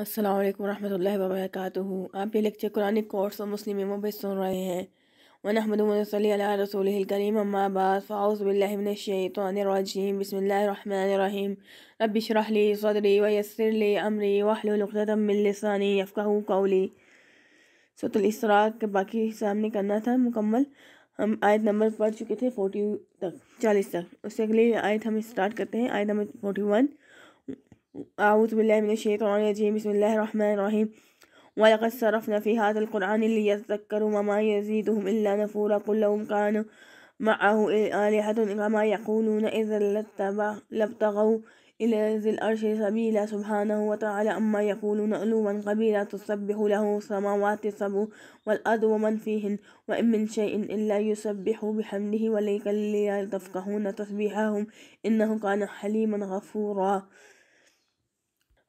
अस्सलाम वालेकुम रहमतुल्लाहि व बरकातुहू आप ये लेक्चर कुरान कोर्स और मुस्लिम इमों पर सुन रहे हैं वन अहमद रसूल करीम अम्माबाद फ़ाउज़बिल्लिनशैतरजीम बसमीम रबिशरहली सदरी वयसरली अमरी वहलतमिलसानी अफ़ाह कौली सतलसरा के बाकी सामने करना था मुकम्मल हम आयत नंबर पढ़ चुके थे फोर्टी तक चालीस तक उससे अगली आयत हम स्टार्ट करते हैं आयत नंबर फोर्टी أعوذ بالله من الشيطان الرجيم بسم الله الرحمن الرحيم ولقد صرفنا في هذا القرآن ليذكروا وما يزيدهم إلا نفورا قل لهم كانوا معه آلهة كما يقولون إذا لابتغوا إلى ذي الأرش سبيلا سبحانه وتعالى أما يقولون علوا قبيلا تسبح له السماوات السبع والأرض ومن فيهن وإن من شيء إلا يسبح بحمده لا تفقهون تسبيحهم إنه كان حليما غفورا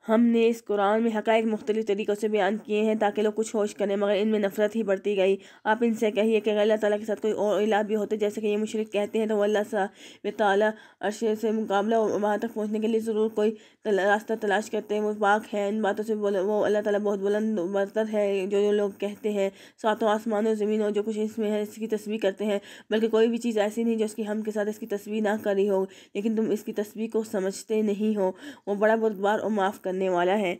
हमने इस कुरान में हकायक मुख्तलिफ़ तरीक़ों से बयान किए हैं ताकि लोग कुछ होश करें मगर इनमें नफरत ही बढ़ती गई आप इनसे कहिए कि अल्लाह के साथ कोई और इला भी होते जैसे कि ये मुशरक कहते हैं तो वह अल्लाह सा से मुकाबला वहाँ तक पहुँचने के लिए ज़रूर कोई रास्ता तलाश करते हैं वो पाक है इन बातों से बोले वो अल्लाह ताला बहुत बुलंद बरतर है जो जो लोग कहते हैं सातों आसमान और ज़मीन और जो कुछ इसमें है इसकी तस्वीर करते हैं बल्कि कोई भी चीज़ ऐसी नहीं जो उसकी हम के साथ इसकी तस्वीर ना करी हो लेकिन तुम इसकी तस्वीर को समझते नहीं हो वो बड़ा बुदबार और माफ़ करने वाला है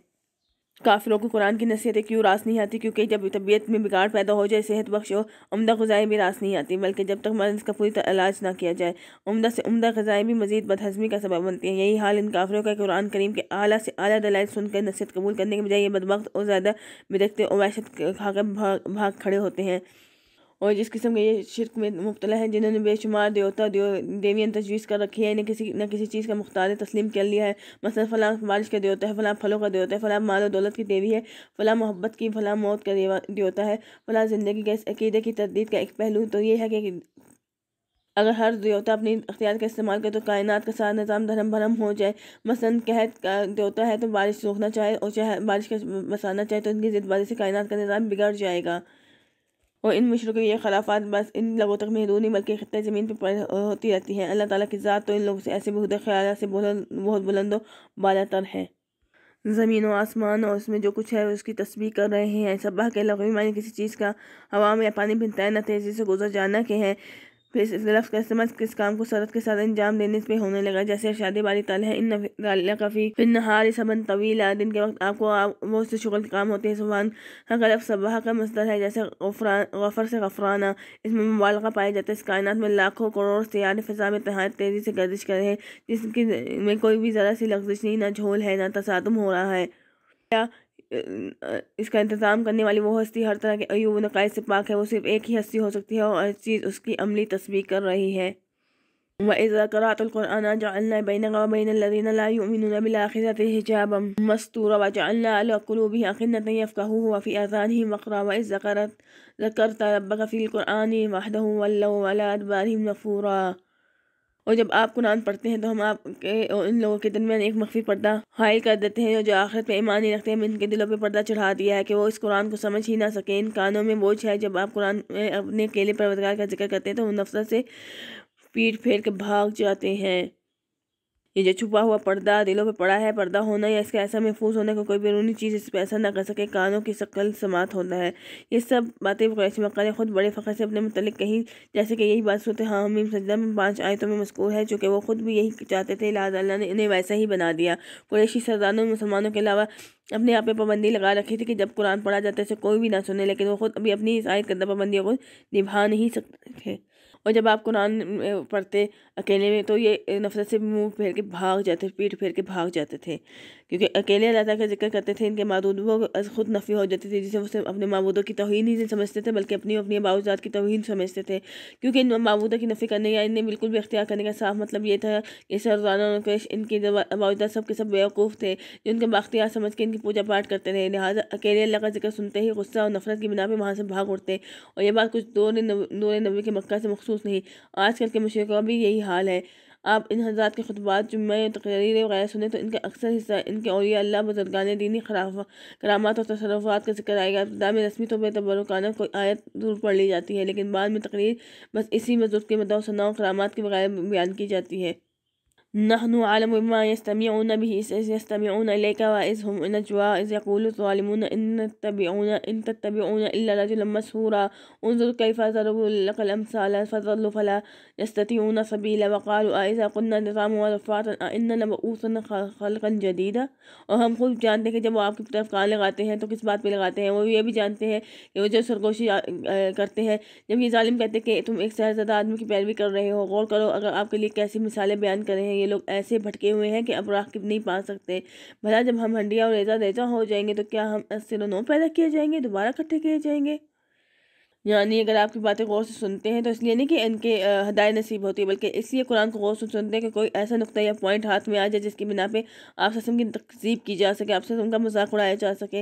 काफिलों को कुरान की नसीहतें क्यों रास नहीं आती क्योंकि जब तबीयत में बिगाड़ पैदा हो जाए सेहत बख्श हो उमदा गज़ाएँ भी रास नहीं आती बल्कि जब तक मरीज का पूरी इलाज ना किया जाए उमदा से उमदा गज़ाएँ भी मजीद बदहजमी का सबब बनती हैं यही हाल इन काफिलों का कुरान करीम के आला से आला दलाइल सुनकर नसीहत कबूल करने के बजाय ये बदबक और ज़्यादा बिदकते और वैशत खाकर भाग भाग खड़े होते हैं और जिस किस्म के ये शिरक में मुबतला है जिन्होंने बेशुमार देवता देव देवियन तजवीज़ कर रखी है इन्हें किसी न किसी चीज़ का मुख्तार तस्लीम कर लिया है मसला फलां बारिश का देवता है फ़लाँ फलों का देवता है फ़लाँ माल दौलत की देवी है फ़लाँ मोहब्बत की फ़लाँ मौत का देवता है फ़लाँ ज़िंदगी के इस अकीदे की तरदीद का एक पहलू तो ये है कि अगर हर देवता अपनी अख्तियार का इस्तेमाल करे तो कायनात का सारा निज़ाम धर्म भरम हो जाए मसलन कहत का देवता है तो बारिश रोकना चाहे और चाहे बारिश का बसाना चाहे तो इनकी जिद बारिश से कायनात का निज़ाम बिगड़ जाएगा और इन मशरों के ये खिलाफ बस इन लोगों तक महदूद नहीं बल्कि खत्े ज़मीन पर होती रहती है अल्लाह ताली की ज़ात तो इन लोगों से ऐसे बहुत ख्याल से बहुत बहुत बुलंद बालातर है ज़मीन व आसमान और उसमें जो कुछ है उसकी तस्वीर कर रहे हैं सब्बा के लगी मानी किसी चीज़ का हवा में या पानी में न तेजी से गुजर जाना के हैं फिर इस लफ्ज़ का इस्तेमाल किस काम को सरत के साथ अंजाम देने पर होने लगा जैसे शादी बारी तल है इन कफ़ी फिर नहार सबन तवील दिन के वक्त आपको आप वो से शुगल काम होते हैं सुबहान का लफ का मस्तर है जैसे गफर से गफराना इसमें का पाया जाता है इस कायनात में लाखों करोड़ सियार फिजा में तहत तेज़ी से गर्दिश कर रहे हैं जिसकी में कोई भी ज़रा सी लफ्जिश नहीं ना झोल है ना तसादम हो रहा है इसका इंतजाम करने वाली वो हस्ती हर तरह के अयूब नकायद से पाक है वो सिर्फ एक ही हस्ती हो सकती है और हर चीज़ उसकी अमली तस्वीर कर रही है ज़करत ज़करत और जब आप कुरान पढ़ते हैं तो हम आपके उन लोगों के दरमियान एक मख्फी पर्दा हाइल कर देते हैं जो आखिरत में ईमान नहीं रखते हैं इनके दिलों पर पर्दा चढ़ा दिया है कि वो इस कुरान को समझ ही ना सकें इन कानों में बोझ है जब आप कुरान अपने अकेले परवरगार का जिक्र करते हैं तो वो नफरत से पीट फेर के भाग जाते हैं ये जो छुपा हुआ पर्दा दिलों पर पड़ा है पर्दा होना या इसका ऐसा महफूज होना को कोई बैरूनी चीज़ इस पर ऐसा ना कर सके कानों की शक्ल समात होता है ये सब बातें क्रैश मक्का ने खुद बड़े फ़खर से अपने मतलब कहीं जैसे कि यही बात सोते हाँ हम सजदा में पाँच आयतों में मशकूर है चूँकि वो खुद भी यही चाहते थे लाज अल्लाह ने इन्हें वैसा ही बना दिया कुरेशी सरदारों मुसलमानों के अलावा अपने आप पर पाबंदी लगा रखी थी कि जब कुरान पढ़ा जाता है कोई भी ना सुने लेकिन वो खुद अभी अपनी इस आयत करदा पाबंदियों को निभा नहीं सकते थे और जब आप कुरान पढ़ते अकेले में तो ये नफ़रत से मुंह फेर के भाग जाते पीठ फेर के भाग जाते थे क्योंकि अकेले अल्लाह का जिक्र करते थे इनके मबूदों वो खुद नफ़ी हो जाती थी जिसे वो अपने मबूदों की तोहन ही नहीं समझते थे बल्कि अपनी अपनी बावजात की तोहन समझते थे क्योंकि इन मबूदों की नफ़ी करने या इन्हें बिल्कुल भी अख्तियार करने का साफ मतलब ये था कि सरजाना उनके इनके बावजात सब के सब बेवकूफ़ थे जो उनके बाख्तियार समझ के इनकी पूजा पाठ करते थे लिहाजा अकेले अल्लाह का जिक्र सुनते ही गुस्सा और नफरत की बिना पर वहाँ से भाग उठते और यह बात कुछ दो नबी के मक्का से मखसूस नहीं आजकल के मशीकों का भी यही हाल है आप इन हजरात के खुतबात जुम्मे तकरीर वगैरह सुने तो इनका अक्सर हिस्सा इनके और अल्लाह बुजुर्गान दीनी खराफ करामत और तसरफात का जिक्र आएगा इब्तदा में रस्मी तो बेतबरकाना तबरकाना कोई आयत दूर पढ़ ली जाती है लेकिन बाद में तकरीर बस इसी मजदूर के मदा सना करामत के बगैर बयान की जाती है نحن أعلم بما يستمعون به إذ يستمعون إليك وإذ هم نجوى إذ يقول الظالمون إن تتبعون إن تتبعون إلا رجلا مسحورا انظر كيف ضربوا لك الأمثال فضلوا فلا يستطيعون سبيلا وقالوا أإذا قلنا نظام ورفعة إننا لمبعوثا خلقا جديدا और हम खुद जानते हैं कि जब वो आपकी तरफ कान लगाते हैं तो किस बात पे लगाते हैं वो ये भी जानते हैं कि वो जो सरगोशी करते हैं जब ये जालिम कहते हैं कि तुम एक शहरजदा आदमी की पैरवी कर रहे हो गौर करो अगर आपके लिए कैसी मिसालें बयान करें हैं ये लोग ऐसे भटके हुए हैं कि अब राकिब नहीं पा सकते भला जब हम हंडिया और रेजा रेजा हो जाएंगे तो क्या हम अस्सिर नौ पैदा किए जाएंगे दोबारा इकट्ठे किए जाएंगे यानी अगर आपकी बातें गौर से सुनते हैं तो इसलिए नहीं कि इनके हदाय नसीब होती है बल्कि इसलिए कुरान को गौर से सुनते हैं कि कोई ऐसा नुकता या पॉइंट हाथ में आ जाए जिसकी बिना पे आपसे सस्म की तकसीब की जा सके आपसे उनका मजाक उड़ाया जा सके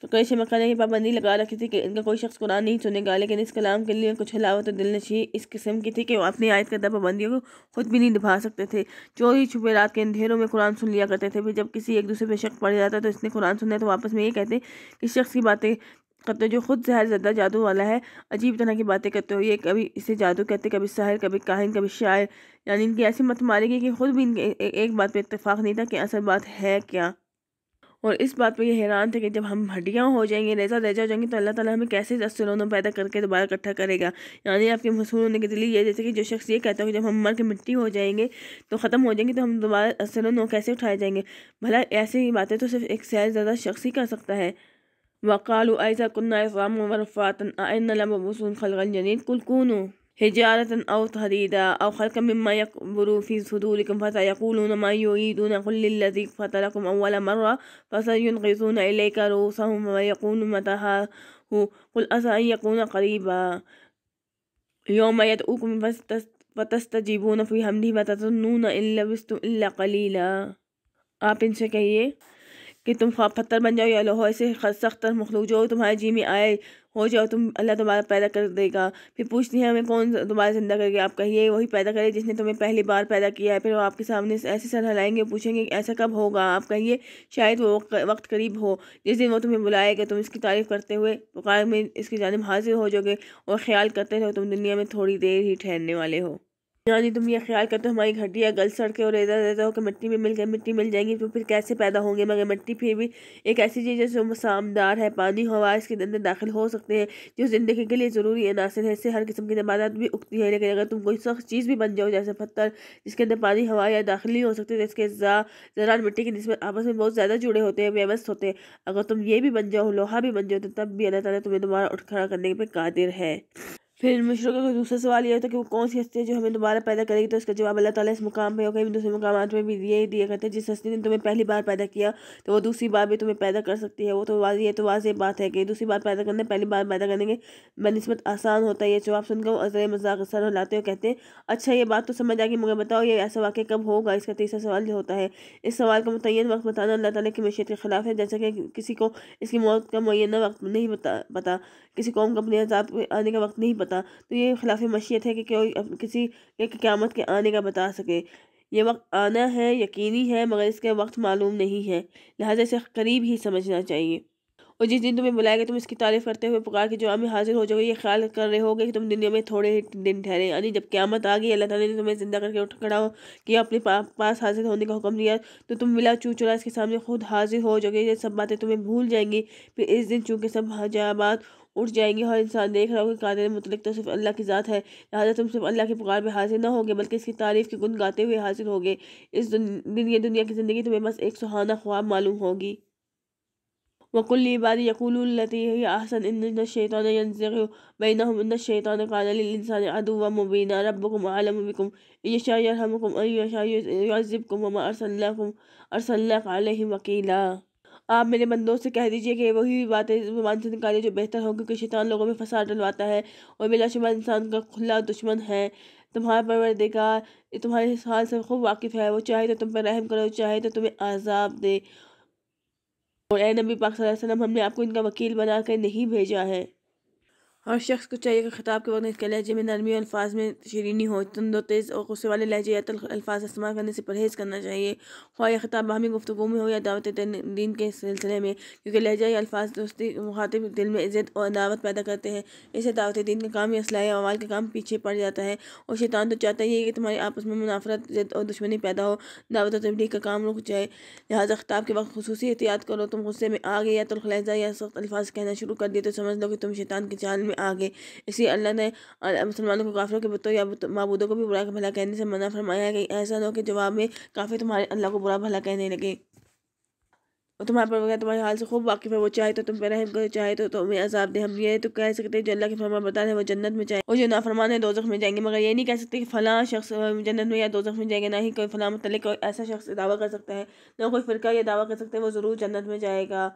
तो कई से मकान की पाबंदी लगा रखी थी कि इनका कोई शख्स कुरान नहीं सुनेगा लेकिन इस कलाम के लिए कुछ हिलावत दिल नशी इस किस्म की थी कि वो अपनी आयत करदा पाबंदियों को खुद भी नहीं निभा सकते थे चोरी छुपे रात के अंधेरों में कुरान सुन लिया करते थे फिर जब किसी एक दूसरे पर शक पड़ जाता तो इसने कुरान सुना तो वापस में ये कहते कि शख्स की बातें करते जो खुद जहर ज़्यादा जादू वाला है अजीब तरह की बातें करते हुए कभी इसे जादू कहते कभी सहर कभी काहिन कभी शायर यानी इनकी ऐसी मत मारेगी कि खुद भी इनके एक बात पर इतफाक़ नहीं था कि असल बात है क्या और इस बात पे ये हैरान थे कि जब हम हड्डियाँ हो जाएंगे रेजा रेजा हो जाएंगे तो अल्लाह ताला हमें कैसे असूलों पैदा करके दोबारा इकट्ठा करेगा यानी आपके मसूल होने के दिल्ली ये जैसे कि जो शख्स ये कहता है कि जब हम मर के मिट्टी हो जाएंगे तो ख़त्म हो जाएंगे तो हम दोबारा असूलों कैसे उठाए जाएंगे भला ऐसी बातें तो सिर्फ एक सैर ज़्यादा शख्स ही कर सकता है وقالوا أيضا كنا عظام ورفاتا أئنا لمبعوثون خلقا الجنين قل كونوا حجارة أو تهديدا أو خلقا مما يكبر في صدوركم فسيقولون ما يريدون قل للذي فتركم أول مرة فسينغضون إليك رؤوسهم ويقولون متى قل أسى أن يكون قريبا يوم يدعوكم فتستجيبون في حمله وتظنون إن لبثتم إلا قليلا ان سے کہیے कि तुम पत्थर बन जाओ या लोहो ऐसे सख्त मखलूक जो तुम्हारे जी में आए हो जाओ तुम अल्लाह तुम्हारा पैदा कर देगा फिर पूछती है हमें कौन दोबारा ज़िंदा करके आप कहिए वही पैदा करे जिसने तुम्हें पहली बार पैदा किया है फिर वो आपके सामने ऐसे सर हलाएंगे पूछेंगे ऐसा कब होगा आप कहिए शायद वो वक्त करीब हो जिस दिन वो तुम्हें बुलाएगा तुम इसकी तारीफ़ करते हुए वकार में इसकी जानब हाजिर हो जाओगे और ख्याल करते रहो तुम दुनिया में थोड़ी देर ही ठहरने वाले हो यानी तुम ये ख्याल करते हो हमारी घटिया गल सड़कें और रेजा रेजा होकर मिट्टी में मिल गए मिट्टी मिल जाएंगी तो फिर कैसे पैदा होंगे मगर मिट्टी फिर भी एक ऐसी चीज़ है जो सामदार है पानी हवा इसके अंदर दाखिल हो सकते हैं जो ज़िंदगी के लिए ज़रूरी अनासर है इससे हर किस्म की नबादात भी उगती है लेकिन अगर तुम कोई सख्त चीज़ भी बन जाओ जैसे पत्थर जिसके अंदर पानी हवा या दाखिल नहीं हो सकते तो इसके जरा मिट्टी की नस्बत आपस में बहुत ज़्यादा जुड़े होते हैं व्यवस्थ होते हैं अगर तुम ये भी बन जाओ लोहा भी बन जाओ तो तब भी अल्लाह तुम्हें दोबारा उठ खड़ा करने पर कादिर है फिर मशरों का दूसरा सवाल यह होता है तो कि वो कौन सी हस्ती है जो हमें दोबारा पैदा करेगी तो इसका जवाब अल्लाह ताला इस मुकाम पे और कहीं दूसरे मुकाम में भी दिए ही दिया करते हैं जिस हस्ती ने तुम्हें पहली बार पैदा किया तो वो दूसरी बार भी तुम्हें पैदा कर सकती है वो तो वाज ये तो वाज बात है कि दूसरी बार पैदा करने पहली बार पैदा करने के बनस्बत आसान होता है ये जवाब सुनकर वो अजर मजाक असर हिलाते हो कहते हैं अच्छा ये बात तो समझ आ गई मगर बताओ ये ऐसा वाक्य कब होगा इसका तीसरा सवाल होता है इस सवाल का मुतन वक्त बताना अल्लाह ताली की मशीत के खिलाफ है जैसा कि किसी को इसकी मौत का मुना वक्त नहीं पता किसी कौम को अपने अजाब आने का वक्त नहीं पता पता तो ये खिलाफ मशीत है कि कोई किसी के क्यामत के आने का बता सके ये वक्त आना है यकीनी है मगर इसका वक्त मालूम नहीं है लिहाजा इसे करीब ही समझना चाहिए और जिस दिन तुम्हें बुलाया गया तुम इसकी तारीफ़ करते हुए पुकार के जो में हाजिर हो जाओगे ये ख्याल कर रहे होगे कि तुम दुनिया में थोड़े ही दिन ठहरे यानी जब क्यामत आ गई अल्लाह ताला ने तुम्हें ज़िंदा करके उठ खड़ा हो कि अपने पा, पास हाजिर होने का हुक्म दिया तो तुम मिला चू चुरा इसके सामने खुद हाजिर हो जाओगे ये सब बातें तुम्हें भूल जाएंगी फिर इस दिन चूँकि सब हजाबात उठ जाएंगे हर इंसान देख रहा होगा कादिर मुतलक तो सिर्फ अल्लाह की ज़ात है लिहाजा तुम सिर्फ अल्लाह के पुकार में हाजिर ना होगे बल्कि इसकी तारीफ़ के गुन गाते हुए हाजिर होगे इस दिन ये दुनिया की ज़िंदगी तुम्हें बस एक सुहाना ख्वाब मालूम होगी वकुल इबाद यकुलती आसन इन शैतान बैन शैतान कानसान व मुबीना रबकुम आलम बिकुम यशायरहमकुम अयशायज़िबकुम वमा वकीला आप मेरे बंदों से कह दीजिए कि वही बातें जुबान से निकाले जो बेहतर हो क्योंकि शैतान लोगों में फसाद डलवाता है और शुमार इंसान का खुला दुश्मन है तुम्हारा देगा तुम्हारे हाल से खूब वाकिफ़ है वो चाहे तो तुम पर रहम करो चाहे तो तुम्हें आज़ाब दे और ए नबी पाक सल्लल्लाहु अलैहि वसल्लम हमने आपको इनका वकील बनाकर नहीं भेजा है हर शख्स को चाहिए कि खिताब के वक्त इसके लहजे में नरमी अल्फाज में शरीनी हो तंदो तेज़ और गुस्से वाले लहजे या तल तो अल्फाज इस्तेमाल करने से परहेज़ करना चाहिए ख्वाह यह खिताब बाहमी गुफ्तु में हो या दावत दिन के सिलसिले में क्योंकि लहजा या अल्फाज दोस्ती मुखातिब दिल में इज़्ज़त और दावत पैदा करते हैं इससे दावत दिन का काम या असलाह अवाल के काम पीछे पड़ जाता है और शैतान तो चाहता ही है कि तुम्हारी आपस में मुनाफरत ज़द और दुश्मनी पैदा हो दावत तबलीग का काम रुक जाए लिहाजा खिताब के वक्त खसूस एहतियात करो तुम गुस्से में आ गए या तल तो लहजा या सख्त अल्फाज कहना शुरू कर दिए तो समझ लो कि तुम शैतान के चाल में आगे इसी इसलिए अल्लाह ने मुसलमानों को काफिलों के बुतों या मबूदों को भी बुरा भला कहने से मना फरमाया कि ऐसा न हो कि जवाब में काफ़ी तुम्हारे अल्लाह को बुरा भला कहने लगे और तुम्हारे पर तुम्हारे हाल से खूब वाकिफ है वो चाहे तो तुम पर रहम करे चाहे तो तुम्हें तो अजाब दे हम ये तो कह सकते हैं जो अल्लाह के फरमा बता है वो जन्नत में चाहे और जो नाफरमान है दोजख में जाएंगे मगर ये नहीं कह सकते कि फ़लाँ शख्स जन्नत में या दोजख में जाएगा ना ही कोई फला मतलब कोई ऐसा शख्स दावा कर सकता है ना कोई फ़िरका यह दावा कर सकता है वो ज़रूर जन्नत में जाएगा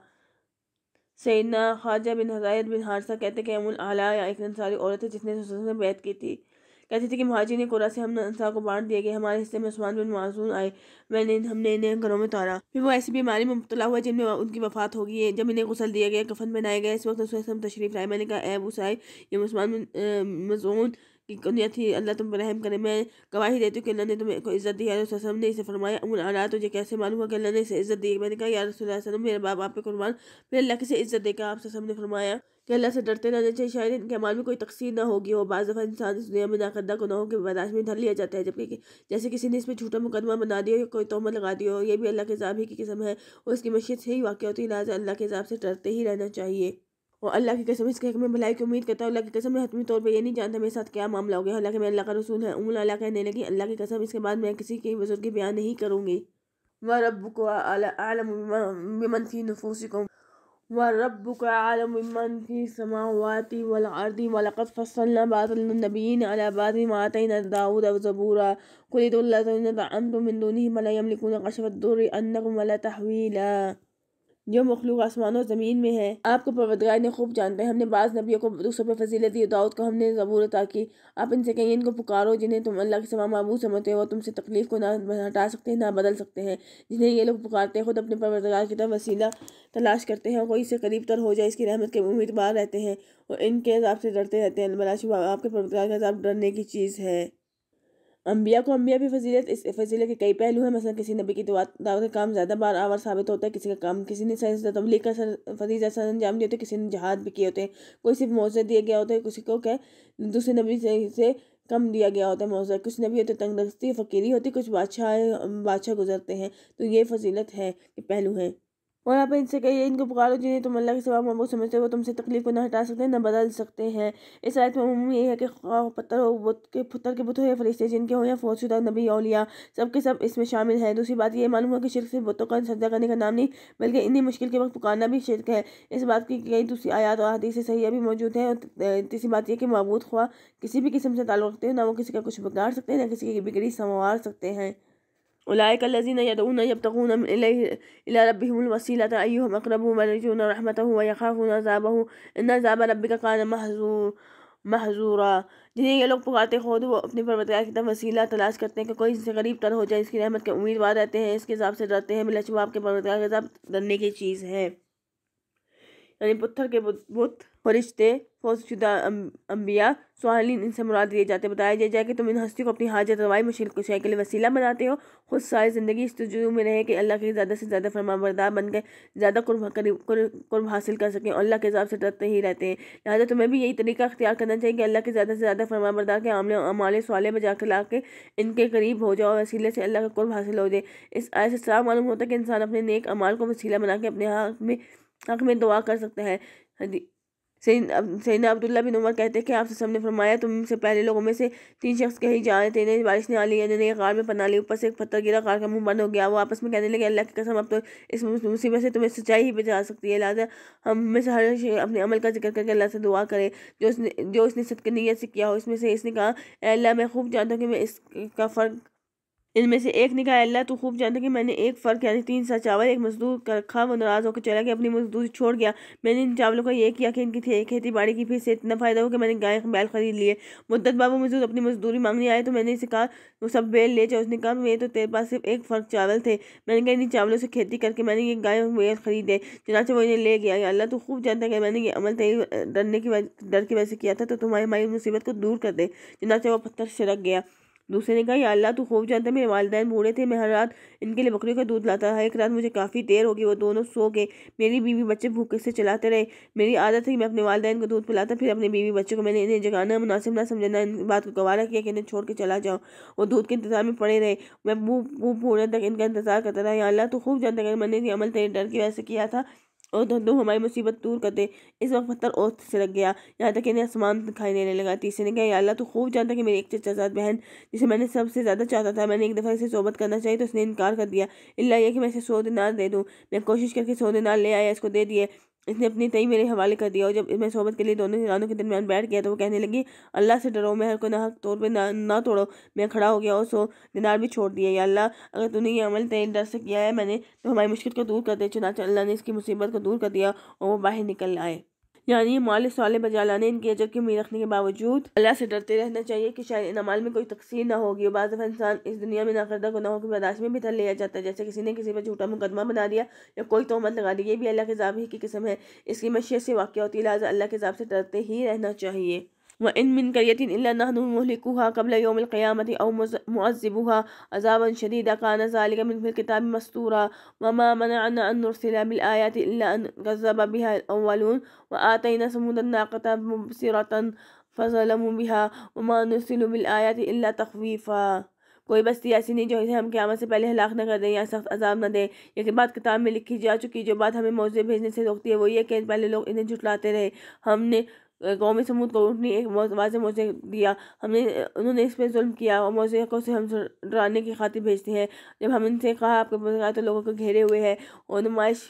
सैदना ख्वाजा बिन हजायत बिन हारसा कहते कि अमुल आला या एक सारी औरत है जिसने से बैत की थी कहते थे कि महाजी ने कोरा से हम अंसार को बांट दिया कि हमारे हिस्से में उस्मान बिन मासून आए मैंने हमने इन्हें घरों में तारा फिर वो ऐसी बीमारी में मुबतला हुआ जिनमें उनकी वफात हो गई है जब इन्हें गुसल दिया गया कफन बनाया गया इस वक्त उसमें तशरीफ लाए मैंने कहा ए आए ये उस्मान बिन मजून कि थी अल्लाह तुम पर रहम करें मैं गवाही देती हूँ कि अल्लाह ने तुम्हें को इज्जत दी है ने इसे फरमाया उन तो ये कैसे मालूम हुआ कि अल्लाह ने इसे इज्जत दी मैंने कहा यार मेरे बाप आप पे कुर्बान फिर अल्लाह किसे इज्जत देखा आप रसम ने फरमाया कि अल्लाह से डरते रहना चाहिए शायद इनके माल में कोई तकसीर ना होगी और बाज़ दफ़ा इंसान इस दुनिया में नाकदा हो के बर्दाश्त में ढल लिया जाता है जबकि जैसे किसी ने इस पर झूठा मुकदमा बना दिया या कोई तोहमत लगा दिया हो ये भी अल्लाह के जाब ही की किस्म है और इसकी मशीत से ही वाक़ होती है लिहाजा अल्लाह के हिसाब से डरते ही रहना चाहिए और अल्लाह की कसम इसके केक में भलाई की उम्मीद करता हूँ अल्लाह की कसम मैं हतमी तौर पर यह नहीं जानता मेरे साथ क्या मामला हो गया हालांकि मैं अल्लाह का रसूल है उमला अल्लाह कहने लगी अल्लाह की कसम इसके बाद मैं किसी की बुजुर्गी बयान नहीं करूँगी व रब को आलम बिमन फी नफूसिकुम व रब का आलम बिमन फी समावाती वल अर्दी वलक़द फसलना बातनबीन दाऊद जबूरा कुलिदुल्लाम तो मिंदूनी मलयमलिकून कशवदुर अन्नकुम तहवीला जो मखलूक आसमान और ज़मीन में है आपको परवदगार ने खूब जानता है हमने बाज़ नबियों को दूसरों पर फजीलत दी दाऊद को हमने जबूर अता की आप इनसे कहीं इनको पुकारो जिन्हें तुम अल्लाह के सवा मबूद समझते हो तुमसे तकलीफ को ना हटा सकते हैं ना बदल सकते हैं जिन्हें ये लोग पुकारते हैं खुद अपने परवदगार की तरफ वसीला तलाश करते हैं कोई इससे करीब तर हो जाए इसकी रहमत के उम्मीदवार रहते हैं और इनके हिसाब से डरते रहते हैं बलाश आपके परवदगार के हिसाब डरने की चीज़ है अम्बिया को अम्बिया भी फजीलत इस फजीलत के कई पहलू हैं मसलन किसी नबी की दावत का काम ज़्यादा बार आवर साबित होता है किसी का काम किसी ने तबलीग का फजीजा सर अंजाम दिया होता है किसी ने जहाद भी किए होते हैं कोई सिर्फ मौज़ा दिया गया होता है किसी को क्या दूसरे नबी से, से कम दिया गया होता है मौज़ा कुछ नबी होते तो दस्ती फकीरी होती कुछ बादशाह बादशाह गुजरते हैं तो ये फजीलत है कि पहलू हैं और आप इनसे कहिए इनको पुकारो जिन्हें तुम अल्लाह के सिवा महबूब समझते हो तुमसे तकलीफ को ना हटा सकते ना बदल सकते हैं इस आयत में उमूम ये है कि पत्थर हो बुत के पत्थर के बुत हो या फरिश्ते जिनके हो या फौजशुदा नबी अलिया सब के सब इसमें शामिल हैं दूसरी बात यह मालूम है कि शिरक से बुतों का सजा करने का नाम नहीं बल्कि इन्हें मुश्किल के वक्त पुकारना भी शिरक है इस बात की कई दूसरी आयात और हदीस सही अभी मौजूद है और तीसरी बात यह कि मबूत ख्वा किसी भी किस्म से ताल्लुक़ रखते हैं ना वो किसी का कुछ बिगाड़ सकते हैं ना किसी की बिगड़ी संवार सकते हैं أولئك الذين يدعون يبتغون إليه إلى ربهم الوسيلة أيهم أقرب ويرجون رحمته ويخافون عذابه إن عذاب ربك كان محظور महजूरा जिन्हें ये लोग पुकारते खुद वो अपने परवरदगार की तरफ वसीला तलाश करते हैं कि कोई इससे करीब तर हो जाए इसकी रहमत के उम्मीदवार रहते हैं इसके हिसाब से डरते हैं बिलाशुबा आपके परवरदगार के हिसाब डरने की चीज़ है यानी पत्थर के बुत फरिश्ते फौजशुदा अम्बिया स्वाहलीन इनसे मुराद दिए जाते बताया जाए जाए कि तुम इन हस्ती को अपनी हाजत रवाई मुश्किल कुशाई के लिए वसीला बनाते हो खुद सारी ज़िंदगी इस तजु में रहे कि अल्लाह के ज़्यादा से ज़्यादा फरमाबरदार बनकर ज़्यादा कुर्ब हासिल कर सकें और अल्लाह के हिसाब से डरते ही रहते हैं लिहाजा तुम्हें भी यही तरीका अख्तियार करना चाहिए कि अल्लाह के ज़्यादा से ज़्यादा फरमाबरदार के आमले अमाले सवाले बजा के ला के इनके करीब हो जाओ वसीले से अल्लाह का कुर्ब हासिल हो जाए इस आय से साफ मालूम होता है कि इंसान अपने नेक अमाल को वसीला बना के अपने हक में हक में दुआ कर सकता है सैना अब्दुल्ला बिन उमर कहते हैं कि आपसे सबने फरमाया तुमसे पहले लोगों में से तीन शख्स कहीं जा रहे थे इन्हें बारिश ने आली इन्होंने कार में पना ली ऊपर से एक पत्थर गिरा कार का मुंह बंद हो गया वो आपस में कहने लगे अल्लाह की कसम अब तो इस मुसीबत से तुम्हें सच्चाई ही बचा सकती है लिहाजा हम में से हर अपने अमल का जिक्र करके अल्लाह से दुआ करें जो उसने जो इसने सदक नीयत से किया हो इसमें से इसने कहा अल्लाह मैं खूब जानता हूँ कि मैं इसका फ़र्क इनमें से एक ने अल्लाह तो खूब जानता कि मैंने एक फ़र्क यानी तीन सा चावल एक मजदूर का रखा वो नाराज़ होकर चला गया अपनी मजदूरी छोड़ गया मैंने इन चावलों का यह किया कि इनकी खेती बाड़ी की फिर से इतना फ़ायदा हो कि मैंने गाय बैल खरीद लिए मुद्दत बाबू मजदूर अपनी मजदूरी मांगने आए तो मैंने इसे कहा वो सब बैल ले जाओ उसने कहा मेरे तो तेरे पास सिर्फ एक फ़र्क चावल थे मैंने कहा इन्हीं चावलों से खेती करके मैंने ये गाय बैल खरीदे चनाचे वो इन्हें ले गया अल्लाह तो खूब जानता कि मैंने ये अमल तेरी डरने की डर की वजह से किया था तो तुम्हारी हमारी मुसीबत को दूर कर दे चनाचे वो पत्थर से रख गया दूसरे ने कहा अल्लाह तू खूब जानता मेरे वालदे बूढ़े थे मैं हर रात इनके लिए बकरियों का दूध लाता था एक रात मुझे काफ़ी देर होगी वो दोनों सो गए मेरी बीवी बच्चे भूखे से चलाते रहे मेरी आदत थी मैं अपने वालदे को दूध पिलाता फिर अपने बीवी बच्चों को मैंने इन्हें जगाना मुनासिब ना समझना इन बात को गवारा किया कि इन्हें छोड़ के चला जाऊँ वो दूध के इंतजार में पड़े रहे मैं भूख मुँह फोड़ने तक इनका इंतजार करता था या अल्लाह तो खूब जानता मैंने ये अमल तेरे डर की वजह से किया था और धंधो तो हमारी मुसीबत दूर कर दे इस वक्त पत्थर और से लग गया यहाँ तक इन्हें आसमान दिखाई देने लगा तीसरे ने कहा अल्लाह तो खूब जानता कि मेरी एक चचाजाद बहन जिसे मैंने सबसे ज़्यादा चाहता था मैंने एक दफ़ा इसे सोबत करना चाहिए तो उसने इनकार कर दिया इल्ला यह कि मैं इसे सौ दिनार दे दूँ मैं कोशिश करके सौ दिनार ले आया इसको दे दिए इसने अपनी तई मेरे हवाले कर दिया और जब मैं सोहबत के लिए दोनों ईरानों के दरमियान बैठ गया तो वो कहने लगी अल्लाह से डरो मैं हर को नाहक तौर पर ना ना तोड़ो मैं खड़ा हो गया और सो दिनार भी छोड़ दिया या अल्लाह अगर तूने ये अमल तेरे डर से किया है मैंने तो हमारी मुश्किल को दूर कर दे चुनाच अल्लाह ने इसकी मुसीबत को दूर कर दिया और वो बाहर निकल आए यानी माल साल बजाला ने इनकी अजर की उम्मीद रखने के बावजूद अल्लाह से डरते रहना चाहिए कि शायद इन अमाल में कोई तकसीर ना होगी और बाज़ इंसान इस दुनिया में नाकर्दा गुनाहों की बर्दाश्त में भी धर लिया जाता है जैसे किसी ने किसी पर झूठा मुकदमा बना दिया या कोई तोहमत लगा दी ये भी अल्लाह के जाब ही की किस्म है इसकी मशीत से वाक़ होती है लिहाजा अल्लाह के जाब से डरते ही रहना चाहिए وإن من قرية إلا نحن مهلكوها قبل يوم القيامة أو معذبوها عذابا شديدا كان ذلك من في الكتاب مستورا وما منعنا أن نرسل بالآيات إلا أن كذب بها الأولون وآتينا ثمود الناقة مبصرة فظلموا بها وما نرسل بالآيات إلا تخفيفا कोई बस्ती ऐसी नहीं जो इसे हम क्यामत से पहले हलाक न कर दें या सख्त अजाब न दें بات کتاب میں لکھی جا چکی جو بات ہمیں हमें بھیجنے سے روکتی ہے وہ یہ کہ پہلے لوگ انہیں جھٹلاتے رہے ہم نے कौमी समूद को उठनी एक वाज मौजे दिया हमने उन्होंने इस पर जुल्म किया और मौजे को से हम डराने की खातिर भेजते हैं जब हम इनसे कहा आपके तो लोगों को घेरे हुए हैं और नुमाइश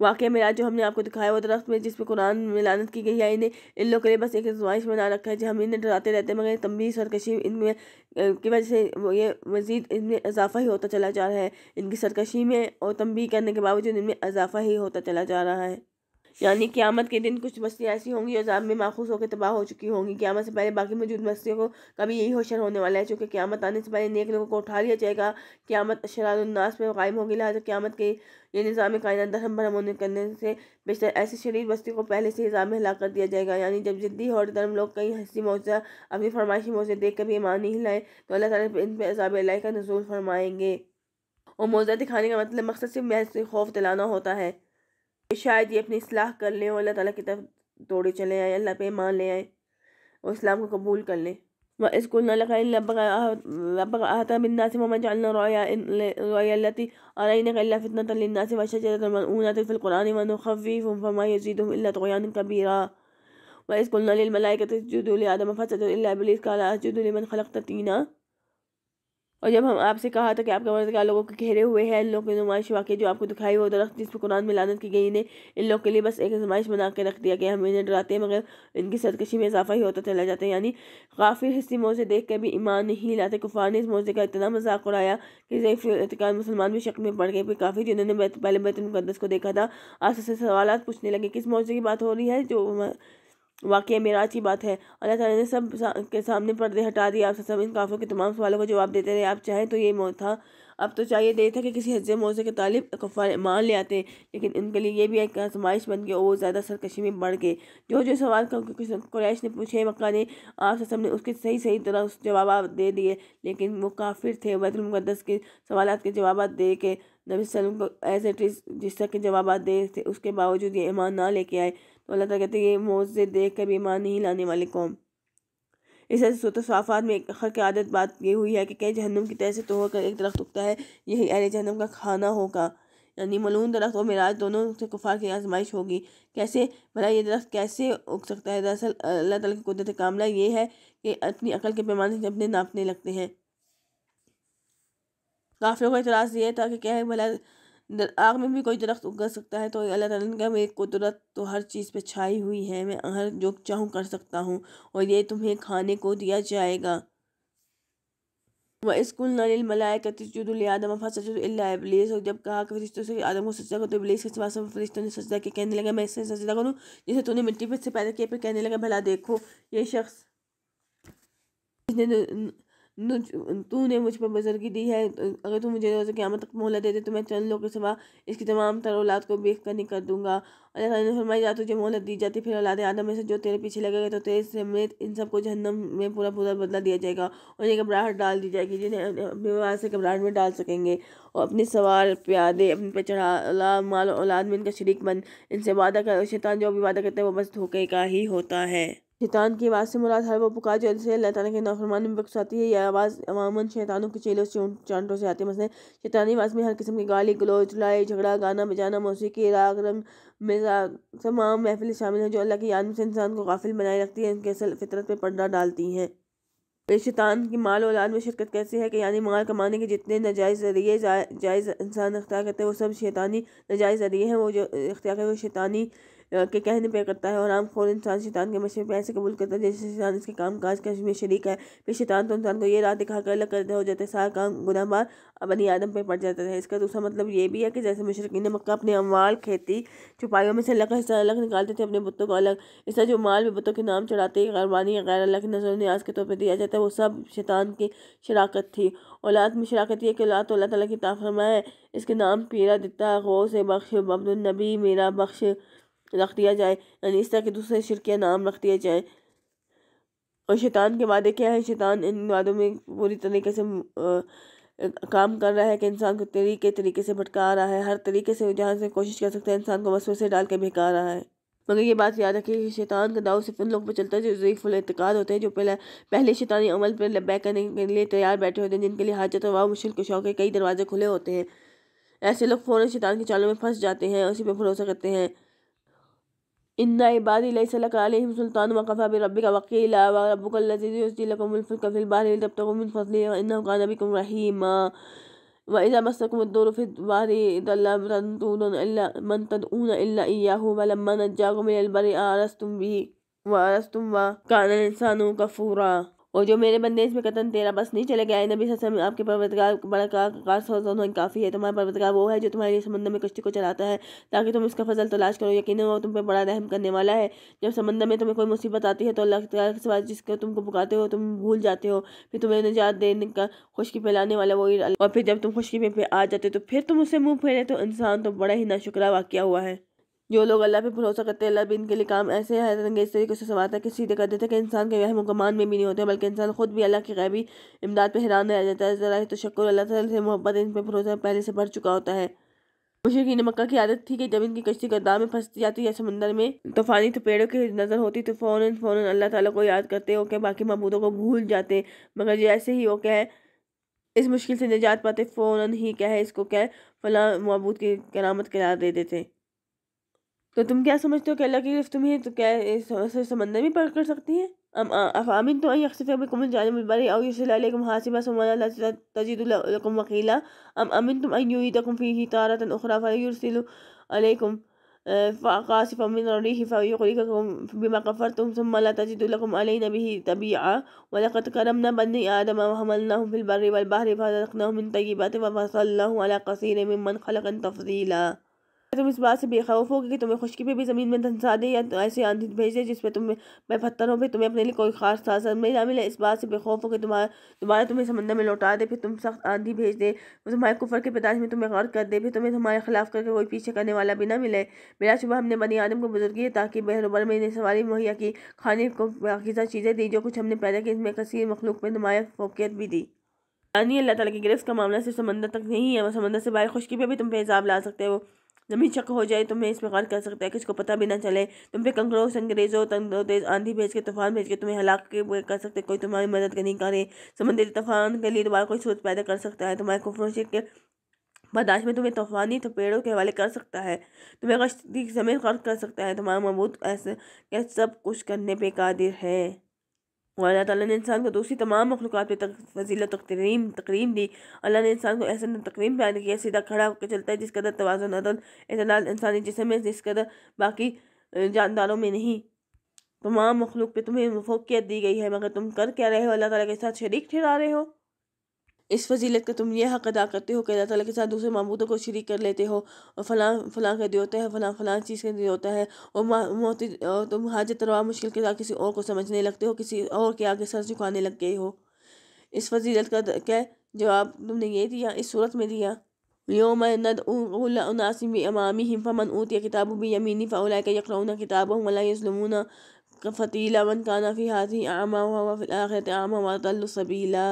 वाक़ मेरा जो हमने आपको दिखाया वो दरख्त में जिस पर कुरान में लानत की गई है इन्हें इन लोगों के लिए बस एक आजमाइश बना रखा है जो हम इन्हें डराते रहते हैं मगर तंबी सरकशी इनमें की वजह से ये मज़ीद इनमें इजाफा ही होता चला जा रहा है इनकी सरकशी में और तमबी करने के बावजूद इनमें इजाफा ही होता चला जा रहा है यानी क़्यामत के दिन कुछ बस्तियाँ ऐसी होंगी अजाब में माखूस होकर तबाह हो चुकी होंगी क़्यामत से पहले बाकी मौजूद बस्तियों को कभी यही होशर होने वाला है चूँकि क़्यामत आने से पहले नेक लोगों को उठा लिया जाएगा क़्यामत शरारनास में कायम होगी लिहाजा क़्यामत के ये निज़ाम कायन धर्म भरम होने करने से बेशर ऐसी शरीर बस्ती को पहले से निज़ाम में हिला कर दिया जाएगा यानी जब जिद्दी और धर्म लोग कई हंसी मौजा अपनी फरमाइशी मौजे देख कर भी ईमान नहीं लाए तो अल्लाह ताला इन पर अजाब लाई का नजूल फरमाएंगे और मौजा दिखाने का मतलब मकसद सिर्फ महज खौफ दिलाना होता है शायद ये अपनी इसलाह कर लें और अल्लाह ताला की तरफ तोड़े चले आए अल्लाह पे मान ले आए और इस्लाम को कबूल कर लें व इसकुल रबक आता बिन्ना से ममा जालना रोयाती से कबीरा व इसकूल मलाइकत जुदुल आदम फ़सत इबलीस का जुदुल मन खलक तीना और जब हम आपसे कहा था कि आपका का लोगों के घेरे हुए हैं इन लोगों की नुमाइश वाकई जो आपको दिखाई वो दरख्त जिस पर कुरान में लानत की गई इन्हें इन लोग के लिए बस एक नुमाइश बना के रख दिया गया हम इन्हें डराते हैं मगर इनकी सरकशी में इजाफा ही होता चला जाता है यानी काफिर हिस्सी मोजे देख कर भी ईमान नहीं लाते कुफार ने इस मोजे का इतना मजाक उड़ाया कि जैफ़ार मुसलमान भी शक में पड़ गए फिर काफ़ी जिन्होंने पहले बैतुलमक़दस को देखा था आज से सवाल पूछने लगे किस मोजे की बात हो रही है जो वाकई मेरा अच्छी बात है अल्लाह ताला ने सब के सामने पर्दे हटा दिए आप सब इन काफ़ों के तमाम सवालों का जवाब देते रहे आप चाहें तो ये मौत था अब तो चाहिए दे था कि किसी हजे मौजे के तालिब कफ़ार मान ले आते लेकिन इनके लिए ये भी एक आजमाइश बन गई और ज़्यादा सरकशी में बढ़ गए जो जो सवाल कुरैश ने पूछे मक्का ने आप सब ने उसके सही सही तरह उस जवाब दे दिए लेकिन वो काफिर थे बैतुलमक़दस के सवाल के जवाब दे के नबी वसल्लम को एज एट इज़ जिस तरह के जवाब दे थे उसके बावजूद ये ईमान ना लेके आए तो अल्लाह ताला कहते हैं ये मोज़े देख कर ईमान नहीं लाने वाले कौम इस सूरतसाफ़ात में खर की आदत बात ये हुई है कि कहीं जहन्नुम की तय से तो होकर एक दरख्त उगता है यही अहल जहन्नुम का खाना होगा यानी मलून दरख्त और मराज दोनों से कुफार की आजमाइश होगी कैसे भला ये दरख्त कैसे उग सकता है दरअसल अल्लाह तला की कुदरत कामला ये है कि अपनी अकल के पैमाने से अपने नापने लगते हैं काफ़िलों का इतराज़ ये था कि क्या भला आग में भी कोई दरख्त उगा सकता है तो अल्लाह ताला का मेरी कुदरत तो हर चीज़ पे छाई हुई है मैं हर जो चाहूँ कर सकता हूँ और ये तुम्हें खाने को दिया जाएगा व स्कूल नमलायकतम फ़सलिस और जब कहा कि फरिश्तों से आदम को सजा करो तो इबलीस के सिवा फरिश्तों ने सजदा के कहने लगा मैं इससे सजदा करूँ जिसे तूने मिट्टी पर से पैदा किया फिर कहने लगा भला देखो ये शख्स इसने तूने मुझ पर बुजुर्गी दी है तो अगर तू मुझे रोज़ क्यामत तक मोहलत दे दे तो मैं चंद लोग के सिवा इसकी तमाम तर औलाद को बेख कर नहीं कर दूँगा अल्लाह ताला ने फरमाया तुझे मोहलत दी जाती फिर औलाद आदम में से जो तेरे पीछे लगेगा तो तेरे समेत इन सबको जहन्नम में पूरा पूरा बदला दिया जाएगा और ये घबराहट डाल दी जाएगी जिन्हें अपने वहाँ से घबराहट में डाल सकेंगे और अपने सवार प्यादे अपने पे चढ़ा माल औलाद में इनका शरीक बन इनसे वादा कर शैतान जो भी वादा करता है वो बस धोखे का ही होता है शैतान की आवाज़ से मुराद है वो पुकार जो से अल्लाह ताला के नाफरमानी में बख्श आती है यह आवाज़ अवामन शैतानों के चेलों से चांटों से आती है मसलन शैतानी आवाज़ में हर किस्म की गाली गलोच लड़ाई झगड़ा गाना बजाना मौसीकी राग रंग मिजा तमाम महफिलें शामिल हैं जो अल्लाह की याद से इंसान को काफिल बनाए रखती है उनके असल फितरत पर पर्दा डालती हैं फिर शैतान की माल औलाद में शिरकत कैसी है कि यानी माल कमाने के जितने नजायज ज़रिए जायज़ इंसान अख्तियार करते हैं वो सब शैतानी नजायज ज़रिए हैं वो जो अख्तियार करते वो शैतानी के कहने पर करता है और आम खोर इंसान शैतान के मशे पर ऐसे कबूल करता है जैसे शैतान इसके काम काज के शरीक है फिर शैतान तो इंसान को ये राह दिखा कर अलग करता हो जाता है सारा काम गुनाहबार बनी आदम पर पड़ जाता है इसका दूसरा मतलब ये भी है कि जैसे ने मक्का अपने अमाल खेती छुपाइयों में से अलग का हिस्सा अलग निकालते थे अपने बुतों को अलग इस तरह जो माल भी बुतों के नाम चढ़ाते कुरबानी गैर अल्लाह की नजर न्याज के तौर पर दिया जाता है वो सब शैतान की शराकत थी औलाद में शराकत यह कि औलाद तो अल्लाह ताली की ताफरमा है इसके नाम पीरा दिता गौ से बख्श बबनबी मेरा बख्श रख दिया जाए यानी इस तरह के दूसरे के नाम रख दिए जाएँ और शैतान के वादे क्या है शैतान इन वादों में पूरी तरीके से आ, काम कर रहा है कि इंसान को तरीके तरीके से भटका रहा है हर तरीके से जहाँ से कोशिश कर सकते हैं इंसान को वसवे से डाल के बहका रहा है मगर ये बात याद रखिए कि शैतान का दाव सिर्फ उन लोगों पर चलता है जो ज़यीफ़ुल होते हैं जो पहले पहले शैतानी अमल पर लब्बै करने के लिए तैयार बैठे होते हैं जिनके लिए हाजत और मुश्किल के शौक है कई दरवाजे खुले होते हैं ऐसे लोग फ़ौरन शैतान के चालों में फंस जाते हैं उसी पर भरोसा करते हैं إن عبادي ليس لك عليهم سلطان وكفى بربك وكيلا وربك الذي يزجي لكم الفلك في البحر لتبتغوا من فضله وإنه كان بكم رحيما وإذا مسكم الدور في البحر ضل من تدعون إلا من تدعون إلا إياه ولما نجاكم إلى البر أرستم به وأرستم وكان الإنسان كفورا और जो मेरे बंदे इसमें कतन तेरा बस नहीं चले गया नबी सस्म आपके परवतगार बड़ा काफ़ी है तुम्हारा परवतगार वो है जो तुम्हारे लिए समंदर में कश्ती को चलाता है ताकि तुम इसका फसल तलाश करो यकीन वो तुम पर बड़ा रहम करने वाला है जब समंदर में तुम्हें कोई मुसीबत आती है तो अल्लाह के बाद जिसको तुमको पुकारते हो तुम भूल जाते हो फिर तुम्हें निजात देने का खुशकी फैलाने वाला वही और फिर जब तुम खुशकी में आ जाते हो तो फिर तुम उससे मुँह फेरे तो इंसान तो बड़ा ही नाशुकरा वाक्य हुआ है जो लोग अल्लाह पे भरोसा करते हैं अल्लाह भी इनके लिए काम ऐसे हैरत इस तरीके से संवारता कि सीधे कर देते हैं कि इंसान के वह गमान में भी नहीं होते बल्कि इंसान खुद भी अल्लाह की गैबी इमदाद पर हैरान रह जाता है ज़रा तशक्र अल्लाह तला से मोहब्बत इन पर भरोसा पहले से भर चुका होता है मुशीन मक्का की आदत थी कि जब इनकी कश्ती गद्दा में फंसती जाती या समंदर में तूफानी तो पेड़ों की नज़र होती तो फ़ौरन फ़ौरन अल्लाह ताला को याद करते और क्या बाकी महबूदों को भूल जाते मगर जैसे ही वो क्या इस मुश्किल से निजात पाते फ़ौरन ही क्या है इसको क्या फ़ला महबूद की करामत करार दे देते تو تم کیا سمجھتے ہو کہ اللہ کی صرف تم ہی تو کیا سمندر بھی پڑھ کر سکتی ہیں امین تو آئی اخصفی ابھی کمن جانب الباری او یسل علیکم حاسبہ سمانا لا تجد لکم وقیلا ام امین تم ان یعیدکم فیہی تارتا اخرى فیرسل علیکم فقاسف من ریح فیقلککم بما قفرتم ثم لا تجد لکم علینا به طبیعا ولقد کرمنا بنی آدم وحملناہم فی البر والبحر فازقناہم من طیبات وفصلناہم علی قصیر من من خلقا تفضیلا तुम इस बात से बेखौफ होगी कि तुम्हें खुशकी पे भी ज़मीन में धंसा दे या तो ऐसी आंधी भेज दे जिस पर तुम मैं पत्थर हो फिर तुम्हें अपने लिए कोई खास तासर नहीं मिले है इस बात से बेखौफ हो तुम्हारा तुम्हारा तुम्हें समंदर में लौटा दे फिर तुम सख्त आंधी भेज दे तुम्हारे कुफर के पैदाश में तुम्हें गौर कर दे फिर तुम्हें तुम्हारे खिलाफ करके कोई पीछे करने वाला भी ना मिले मेरा सुबह हमने बनी आदम को है ताकि बहरबर में इन्हें सवारी मुहैया की खाने को बाकीजा चीज़ें दी जो कुछ हमने पैदा की इसमें कसीर मखलूक पर नुमाया फोकियत भी दी यानी अल्लाह ताला की गिरफ्त का मामला सिर्फ समंदर तक नहीं है वो समंदर से बाहर खुशकी पे भी तुम पे हिसाब ला सकते हो ज़मीन शक हो जाए तो मैं इसमें गौर कर सकता है को पता भी ना चले तुम पे कंकड़ों तंगो तेज़ आंधी भेज के तूफान भेज के तुम्हें हलाक के कर सकते कोई तुम्हारी मदद नहीं करे समंदरी तूफान के लिए दोबारा कोई सोच पैदा कर सकता है तुम्हारे कुफरों से बर्दाश्त में तुम्हें तूफानी तो पेड़ों के हवाले कर सकता है तुम्हें कश्ती समय खर्च कर सकता है तुम्हारा मबूत ऐसे सब कुछ करने पर कादिर है तो अल्लाह ताला ने इंसान को दूसरी तमाम मखलूक पे तक फजीलत तकरीम तकरीम दी अल्लाह ने इंसान को ऐसा तकरीम पैदा किया सीधा खड़ा होकर चलता है जिस कदर तोज़न अदल एतलाल इंसानी जिसम है जिस कदर बाकी जानदारों में नहीं तमाम मखलूक पर तुम्हें मफोकियत दी गई है मगर तुम कर क्या रहे हो अल्लाह तला के साथ शरीक ठहरा रहे हो इस फजीलत का तुम यह हक अदा करते हो कि अल्लाह ताला के साथ दूसरे मामूदों को शरीक कर लेते हो और फलां फलां का देता है फलां फलां चीज़ का होता है और मोती और तुम हाजत रवा मुश्किल के साथ किसी और को समझने लगते हो किसी और के आगे सर झुकाने लग गए हो इस फजीलत का क्या जवाब तुमने ये दिया इस सूरत में दिया योम नदनासिम अमामी हिम फमन ऊतिया किताब भी यमीनी फ़ाउला का यकरौना किताब वलामूना फ़तीला वन काना फ़ी हाथी आमा हुआ आखिरत आमा सबीला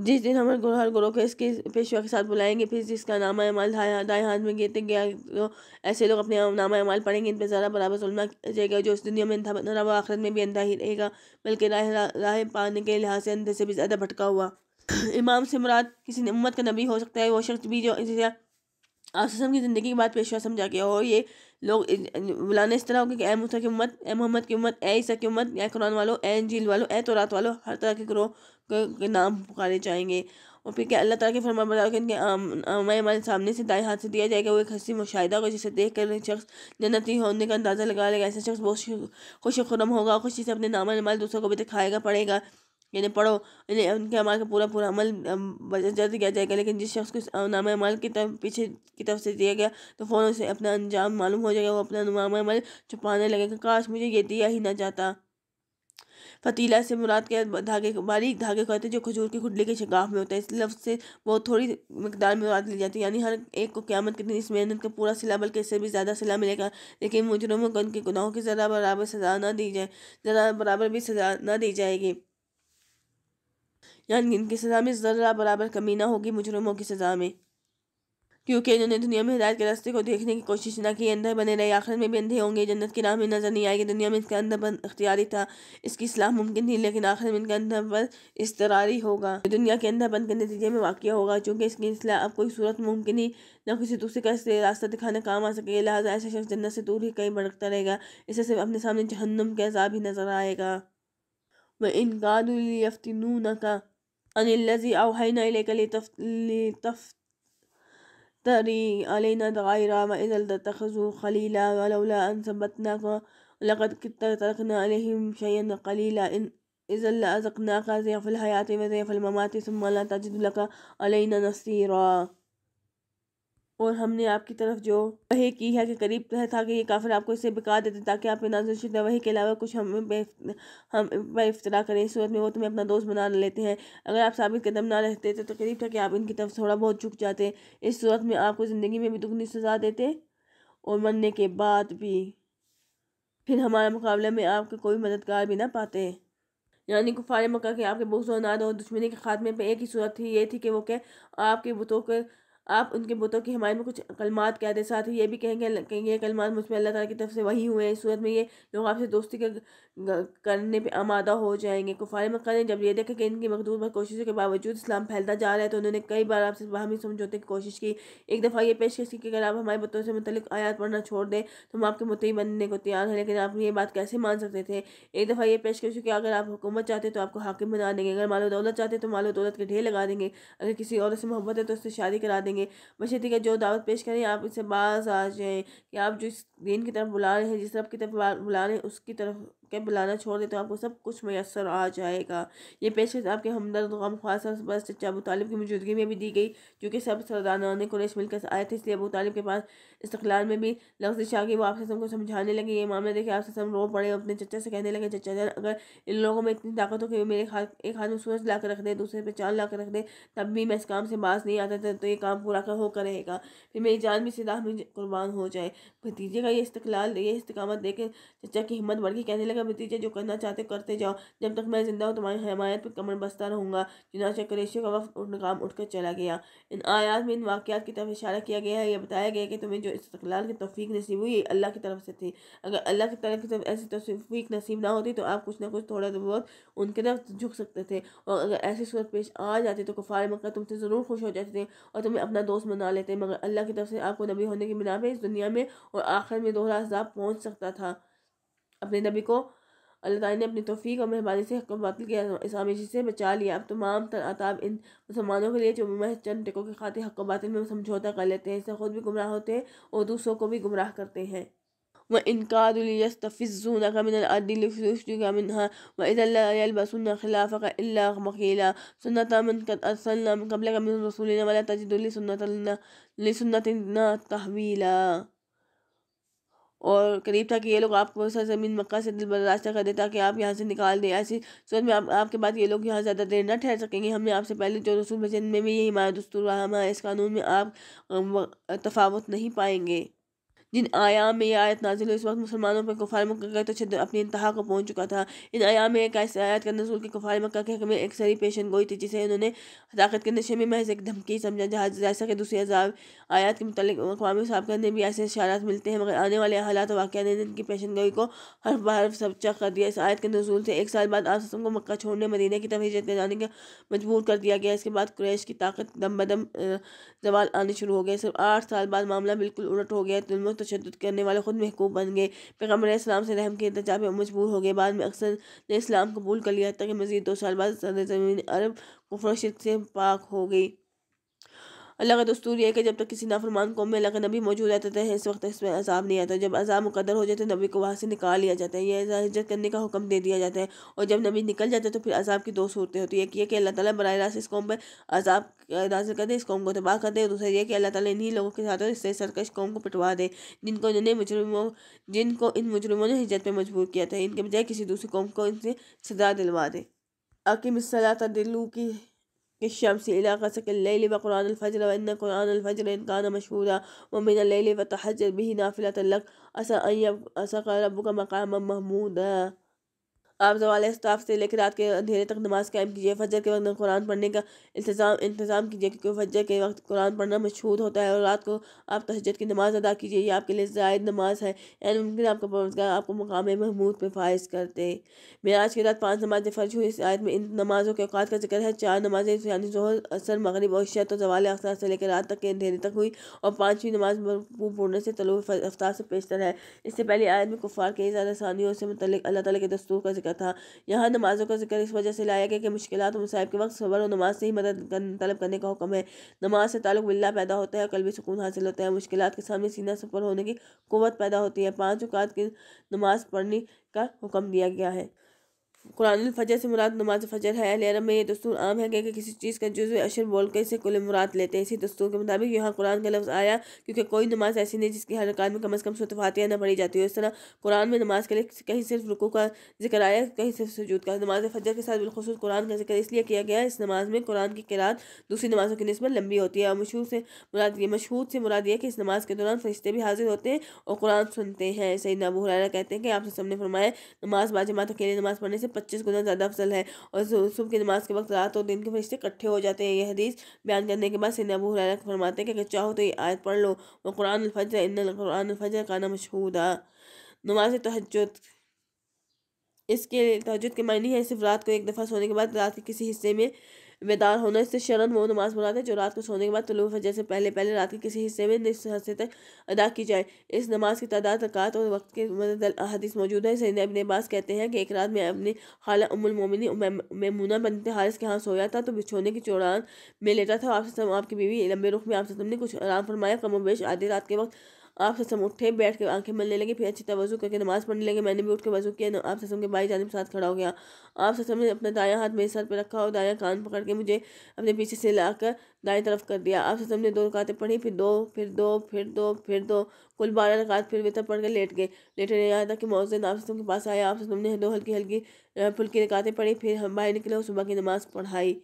जिस दिन हमें हर गुरु को इसके पेशवा के साथ बुलाएंगे फिर जिसका नामा अमाल दाएँ हाथ में गिरते गया तो ऐसे लोग अपने नामा अमाल पढ़ेंगे इन पर ज़रा बराबर सुलमा जाएगा जो उस दुनिया में अंधा बना आखिरत में भी अंधा ही रहेगा बल्कि राह राह पाने के लिहाज से अंधे से भी ज़्यादा भटका हुआ इमाम से मुराद किसी उम्मत का नबी हो सकता है वो शख्स भी जो जिसे आप की ज़िंदगी के बाद पेशवा समझा गया हो ये लोग बुलाने इस तरह होंगे कि ए मूसा की उम्मत ए मोहम्मद की उम्मत ए ईसा की उम्मत ए कुरान वालों ए झील वालों ए तो वालों हर तरह के ग्रोह के नाम पुकारे जाएंगे और फिर क्या अल्लाह तला के फरमा बताओ कि इनके हमारे हमारे सामने से दाएँ हाथ से दिया जाएगा वो एक हंसी मुशाह को जिसे देख कर शख्स जन्नती होने का अंदाज़ा लगा लेगा ऐसा शख्स बहुत खुश खुरम होगा खुशी से अपने नामा नमाल दूसरों को भी दिखाएगा पड़ेगा इन्हें पढ़ो इन्हें उनके अमाल का पूरा पूरा अमल जल्द किया जाएगा लेकिन जिस शख्स को नाम अमल की तरफ पीछे की तरफ से दिया गया तो फ़ौर उसे अपना अंजाम मालूम हो जाएगा वो अपना नाम अमल छुपाने लगेगा काश मुझे ये दिया ही ना जाता फतीला से मुराद के धागे बारीक धागे कहते हैं जो खजूर की खुडली के शिकाफ में होता है इस लफ्ज़ से बहुत थोड़ी मकदार में मुराद ली जाती है यानी हर एक को क्यामत के दिन इस मेहनत का पूरा सिला बल्कि इससे भी ज़्यादा सिला मिलेगा लेकिन मुजरमों को उनके गुनाहों की ज़रा बराबर सज़ा ना दी जाए ज़रा बराबर भी सज़ा ना दी जाएगी जान इनकी सज़ा में ज़र्रा बराबर कमी ना होगी मुजरमों की सज़ा में क्योंकि इन्होंने दुनिया में हिदायत के रास्ते को देखने की कोशिश ना की अंधे बने रहे आखिर में भी अंधे होंगे जन्नत के नाम में नज़र नहीं आएगी दुनिया में इनका बंद अख्तियारी था इसकी सलाह मुमकिन थी लेकिन आखिर में इनका बंद इसतरारी होगा दुनिया के बंद के नतीजे में वाक़ होगा चूँकि इसकी असलाह अब कोई सूरत मुमकिन ही ना किसी दूसरे का इससे रास्ता दिखाना काम आ सके लिहाजा ऐसा शख्स जन्नत से दूर ही कहीं भड़कता रहेगा इससे सिर्फ अपने सामने जहन्नम का अजाब ही नज़र आएगा वह इनकार का عن الذي أوحينا إليك لتفتري علينا غير ما إذا لتتخذوا خليلا ولولا أن ثبتناك لقد كنت تركنا عليهم شيئا قليلا إن إذا لأذقناك زيف الحياة وزيف الممات ثم لا تجد لك علينا نصيرا और हमने आपकी तरफ जो वही की है कि करीब था कि ये काफिर आपको इसे बिका देते ताकि आप नाजुलशुदा वही के अलावा कुछ हम हम पर इफ्तरा करें इस सूरत में वो तुम्हें अपना दोस्त बना लेते हैं अगर आप साबित कदम ना रहते तो, तो करीब था कि आप इनकी तरफ थोड़ा बहुत झुक जाते इस सूरत में आपको ज़िंदगी में भी दुगनी सजा देते और मरने के बाद भी फिर हमारे मुकाबले में आपके कोई मददगार भी ना पाते यानी कुफार मक्का के आपके बहुत और नाद और दुश्मनी के खात्मे पर एक ही सूरत थी ये थी कि वो के आपके बुतों के आप उनके बुतों की हमारे में कुछ कलमात कह दें साथ ही ये भी कहेंगे कहेंगे ये कलमात मुझ पर अल्लाह ताला की तरफ से वही हुए हैं इस सूरत में ये लोग आपसे दोस्ती के करने पर आमादा हो जाएंगे कुफार मक्का ने जब ये देखा कि इनकी मकदूर पर कोशिशों के बावजूद इस्लाम फैलता जा रहा है तो उन्होंने कई बार आपसे बाहमी समझौते की कोशिश की एक दफ़ा ये पेशकश की अगर आप हमारे बुतों से मुतलिक आयात पढ़ना छोड़ दें तो हम आपके मुतई बनने को तैयार हैं लेकिन आप ये बात कैसे मान सकते थे एक दफ़ा ये पेशकश कि अगर आप हुकूमत चाहते तो आपको हाकिम बना देंगे अगर मालो दौलत चाहते तो मालो दौलत के ढेर लगा देंगे अगर किसी औरत से मोहब्बत है तो उससे शादी करा देंगे देंगे मशीद के जो दावत पेश करें आप इससे बाज आ जाएँ कि आप जो दिन की तरफ बुला रहे हैं जिस तरफ की तरफ बुला रहे हैं उसकी तरफ के बुलाना छोड़ देते तो आपको सब कुछ मैसर आ जाएगा ये पेशकश आपके हमदर्द गम खास बस चचा अबू तालिब की मौजूदगी में भी दी गई क्योंकि सब सब ने कुरेश मिलकर आए थे इसलिए अबू तालब के पास इस्तलाल में भी लफ्जिश आ गई वो आपसे को समझाने लगे ये मामला देखे आपसे सब रो पड़े अपने चचा से कहने लगे चचा जान अगर इन लोगों में इतनी ताकत हो कि मेरे हाथ एक हाथ में सूरज ला कर रख दे दूसरे पे चाँद ला कर रख दे तब भी मैं इस काम से बास नहीं आता था तो ये काम पूरा कर होकर रहेगा फिर मेरी जान भी सीधा में कुर्बान हो जाए भतीजे का ये इस्तलाल ये इस्तकाम देखे चचा की हिम्मत बढ़ गई कहने लगे का नतीजे जो करना चाहते करते जाओ जब तक मैं जिंदा हूँ तुम्हारी हमायत पर कमर बसता रहूँगा जिनाशा करेशियो का वक्त उठ काम उठकर चला गया इन आयात में इन वाक़ात की तरफ इशारा किया गया है यह बताया गया कि तुम्हें जो इस्तलाल की तोफ़ी नसीब हुई अल्लाह की तरफ से थी अगर अल्लाह की तरफ की ऐसी तोफ़ी नसीब ना होती तो आप कुछ ना कुछ थोड़ा बहुत उनके तरफ झुक सकते थे और अगर ऐसी सूरत पेश आ जाती तो कुफार मक्का तुमसे ज़रूर खुश हो जाते थे और तुम्हें अपना दोस्त मना लेते मगर अल्लाह की तरफ से आपको नबी होने की बिना पर इस दुनिया में और आखिर में दोहरा साहब पहुँच सकता था अपने नबी को अल्लाह ताली ने अपनी तोफ़ी और मेहरबानी से हक बातिल के इसामेशी से बचा लिया अब तमाम आताब इन मुसलमानों के लिए जो महज चंद टिकों के खाते हक बातिल में समझौता कर लेते हैं इससे खुद भी गुमराह होते हैं और दूसरों को भी गुमराह करते हैं व इनकारफ़ून का मिनहा व इज़ल्लाबसन खिलाफ़ का अल्ला मकीला सुन्नत मन कबल रसूल वाला तजदुल सुनत सुन्नत तहवीला और करीब था कि ये लोग आपको ज़मीन मक्का से दिल बर्दाश्त कर दे ताकि आप यहाँ से निकाल दें ऐसी सूरत में आप, आपके बाद ये लोग यहाँ ज़्यादा देर न ठहर सकेंगे हमने आपसे पहले जो रसूल भजन में भी यही हमारा दस्तूर रहा हमारा इस कानून में आप तफावत नहीं पाएंगे जिन आयाम में यह आयत नाजिल हुई इस वक्त मुसलमानों पर कुफार मक्का का तशद तो अपनी इंतहा को पहुंच चुका था इन आयाम में एक ऐसे आयत का नजूल के कुफार मक्का के में एक सरी पेशन गोई थी जिसे उन्होंने हताकत के नशे में महज एक धमकी समझा जहाज जैसा कि दूसरे अजाब आयात के मुतल अकवाम सबका ने भी ऐसे इशारात मिलते हैं मगर आने वाले हालात वाक़ ने इनकी पेशन गोई को हर बार सबचा कर दिया इस आयत के नजूल से एक साल बाद आप को मक्का छोड़ने मदीने की तरफ हिजरत जाने का मजबूर कर दिया गया इसके बाद क्रैश की ताकत दम बदम जवाल आने शुरू हो गए सिर्फ आठ साल बाद मामला बिल्कुल उलट हो गया तो तशद तो करने वाले खुद महकूब बन गए पैगम्बर इस्लाम से रहम के इंतजा में मजबूर हो गए बाद में अक्सर ने इस्लाम कबूल कर लिया कि मजीद दो साल बाद ज़मीन अरब कुफर से पाक हो गई अल्लाह का दस्तूर यह है कि जब तक किसी नाफरमान कौम में अल्लाह का नबी मौजूद रहते थे इस वक्त इसमें अजाब नहीं आता जब अजाब मुकदर हो जाते तो नबी को वहाँ से निकाल लिया जाता है यह हिजरत करने का हुक्म दे दिया जाता है और जब नबी निकल जाता है तो फिर अजाब की दो सूरतें होती है एक ये कि अल्लाह ताली बर रास्त इस कौम पर अजाब नाजिल कर दे इस कौम को तबाह कर दे दूसरा यह कि अल्लाह ताली इन्हीं लोगों के साथ इससे सरकश कौम को पिटवा दे जिनको इन्होंने मुजरमों जिनको इन मुजरमों ने हिजरत पर मजबूर किया था इनके बजाय किसी दूसरी कौम को इनसे सजा दिलवा दे अकीम सलात तदिलू की كالشمس إلى غسق الليل بقرآن الفجر وإن قرآن الفجر إن كان مشهودا ومن الليل فتحجر به نافلة لك عسى أن يبقى ربك مقاما محمودا आप जवाल स्टाफ से लेकर रात के अंधेरे तक नमाज कायम कीजिए फजर के वक्त कुरान पढ़ने का इंतजाम इंतजाम कीजिए क्योंकि फजर के वक्त कुरान पढ़ना मशहूर होता है और रात को आप तहजद की नमाज अदा कीजिए यह आपके लिए जायद नमाज है यानी मुमकिन आपका आपको मकाम महमूद पर फायज करते आज की रात पाँच नमाजें फर्ज हुई इस आयत में इन नमाजों के अवकात का जिक्र है चार नमाजें यानी जहर असर मगरब और शत तो जवाल अख्तार से लेकर रात तक के अंधेरे तक हुई और पाँचवीं नमाज मरकूब पढ़ने से तलु अफ्तार से पेशतर है इससे पहले आयत में कुफार के ज़्यादा आसानियों से मतलब अल्लाह ताली के दस्तूर का जिक्र चुका था यहाँ नमाजों का जिक्र इस वजह से लाया गया कि मुश्किल और के वक्त सबर और नमाज से ही मदद तलब करने का हुक्म है नमाज से ताल्लुक बिल्ला पैदा होता है और भी सुकून हासिल होता है मुश्किल के सामने सीना सफर होने की कुत पैदा होती है पाँच अवकात की नमाज पढ़ने का हुक्म दिया गया है कुरान फ़जर से मुराद नमाज फ़जर है अहल में ये दस्तूर आम है कि किसी चीज़ का जुज़ अशर बोल कर इसे कुल मुराद लेते हैं इसी दस्तूर के मुताबिक यहाँ कुरान का लफ्ज़ आया क्योंकि कोई नमाज ऐसी नहीं जिसकी हर रकात में कम अज़ कम सतफातियाँ न पढ़ी जाती हो इस तरह कुरान में नमाज के लिए कहीं सिर्फ रुकू का जिक्र आया कहीं सिर्फ सजूद का नमाज फ़जर के साथ बिलखसूस कुरान का जिक्र इसलिए किया गया इस नमाज में कुरान की किरात दूसरी नमाजों की नस्बत लंबी होती है और मशहूर से मुराद ये मशहूर से मुराद ये कि इस नमाज के दौरान फरिश्ते भी हाजिर होते हैं और कुरान सुनते हैं सही नबू हुरैरा कहते हैं कि आपसे सबने फरमाया नमाज बाजमात अकेले नमाज पढ़ने से पच्चीस गुना ज़्यादा अफसल है और सुबह की नमाज के वक्त रात और दिन के फरिश्ते इकट्ठे हो जाते हैं यह हदीस बयान करने के बाद सिन्ना अबू हुरैरा फरमाते हैं कि अगर चाहो तो ये आयत पढ़ लो वो कुरान अलफजर इन कुरान अलफजर काना नमाज तहजद इसके तहजद के मायने है सिर्फ रात को एक दफ़ा सोने के बाद रात के किसी हिस्से में बेदार होना इससे शरण वो नमाज मुराद है जो रात को सोने के बाद तलु फजर से पहले पहले रात के किसी हिस्से में निस हिस्से तक अदा की जाए इस नमाज की तादाद रकात और वक्त के हदीस मौजूद है सैन अबन अब्बास कहते हैं कि एक रात में अपने खाला उमुल मोमिनी मेमूना बनते हारिस के हाथ सोया था तो बिछोने की चौड़ान में लेटा था आपसे आपकी बीवी लंबे रुख में आपसे तुमने कुछ आराम फरमाया कमोबेश आधी रात के वक्त आप ससम उठे बैठ के आंखें मलने लगे फिर अच्छी तवजु करके नमाज़ पढ़ने लगे मैंने भी उठ के वजू किया आप ससम के बाई जानब साथ खड़ा हो गया आप ससम ने अपना दाया हाथ मेरे सर पर रखा और दाया कान पकड़ के मुझे अपने पीछे से ला कर दाएँ तरफ कर दिया आप ससम ने दो रकातें पढ़ी फिर दो फिर दो फिर दो फिर दो कुल बारह रकात फिर वेतर पढ़ कर लेट गए लेटे नहीं आया था कि मौजूद आप ससम के पास आया आप ससम ने दो हल्की हल्की फुल्की रकातें पढ़ी फिर हम बाहर निकले और सुबह की नमाज़ पढ़ाई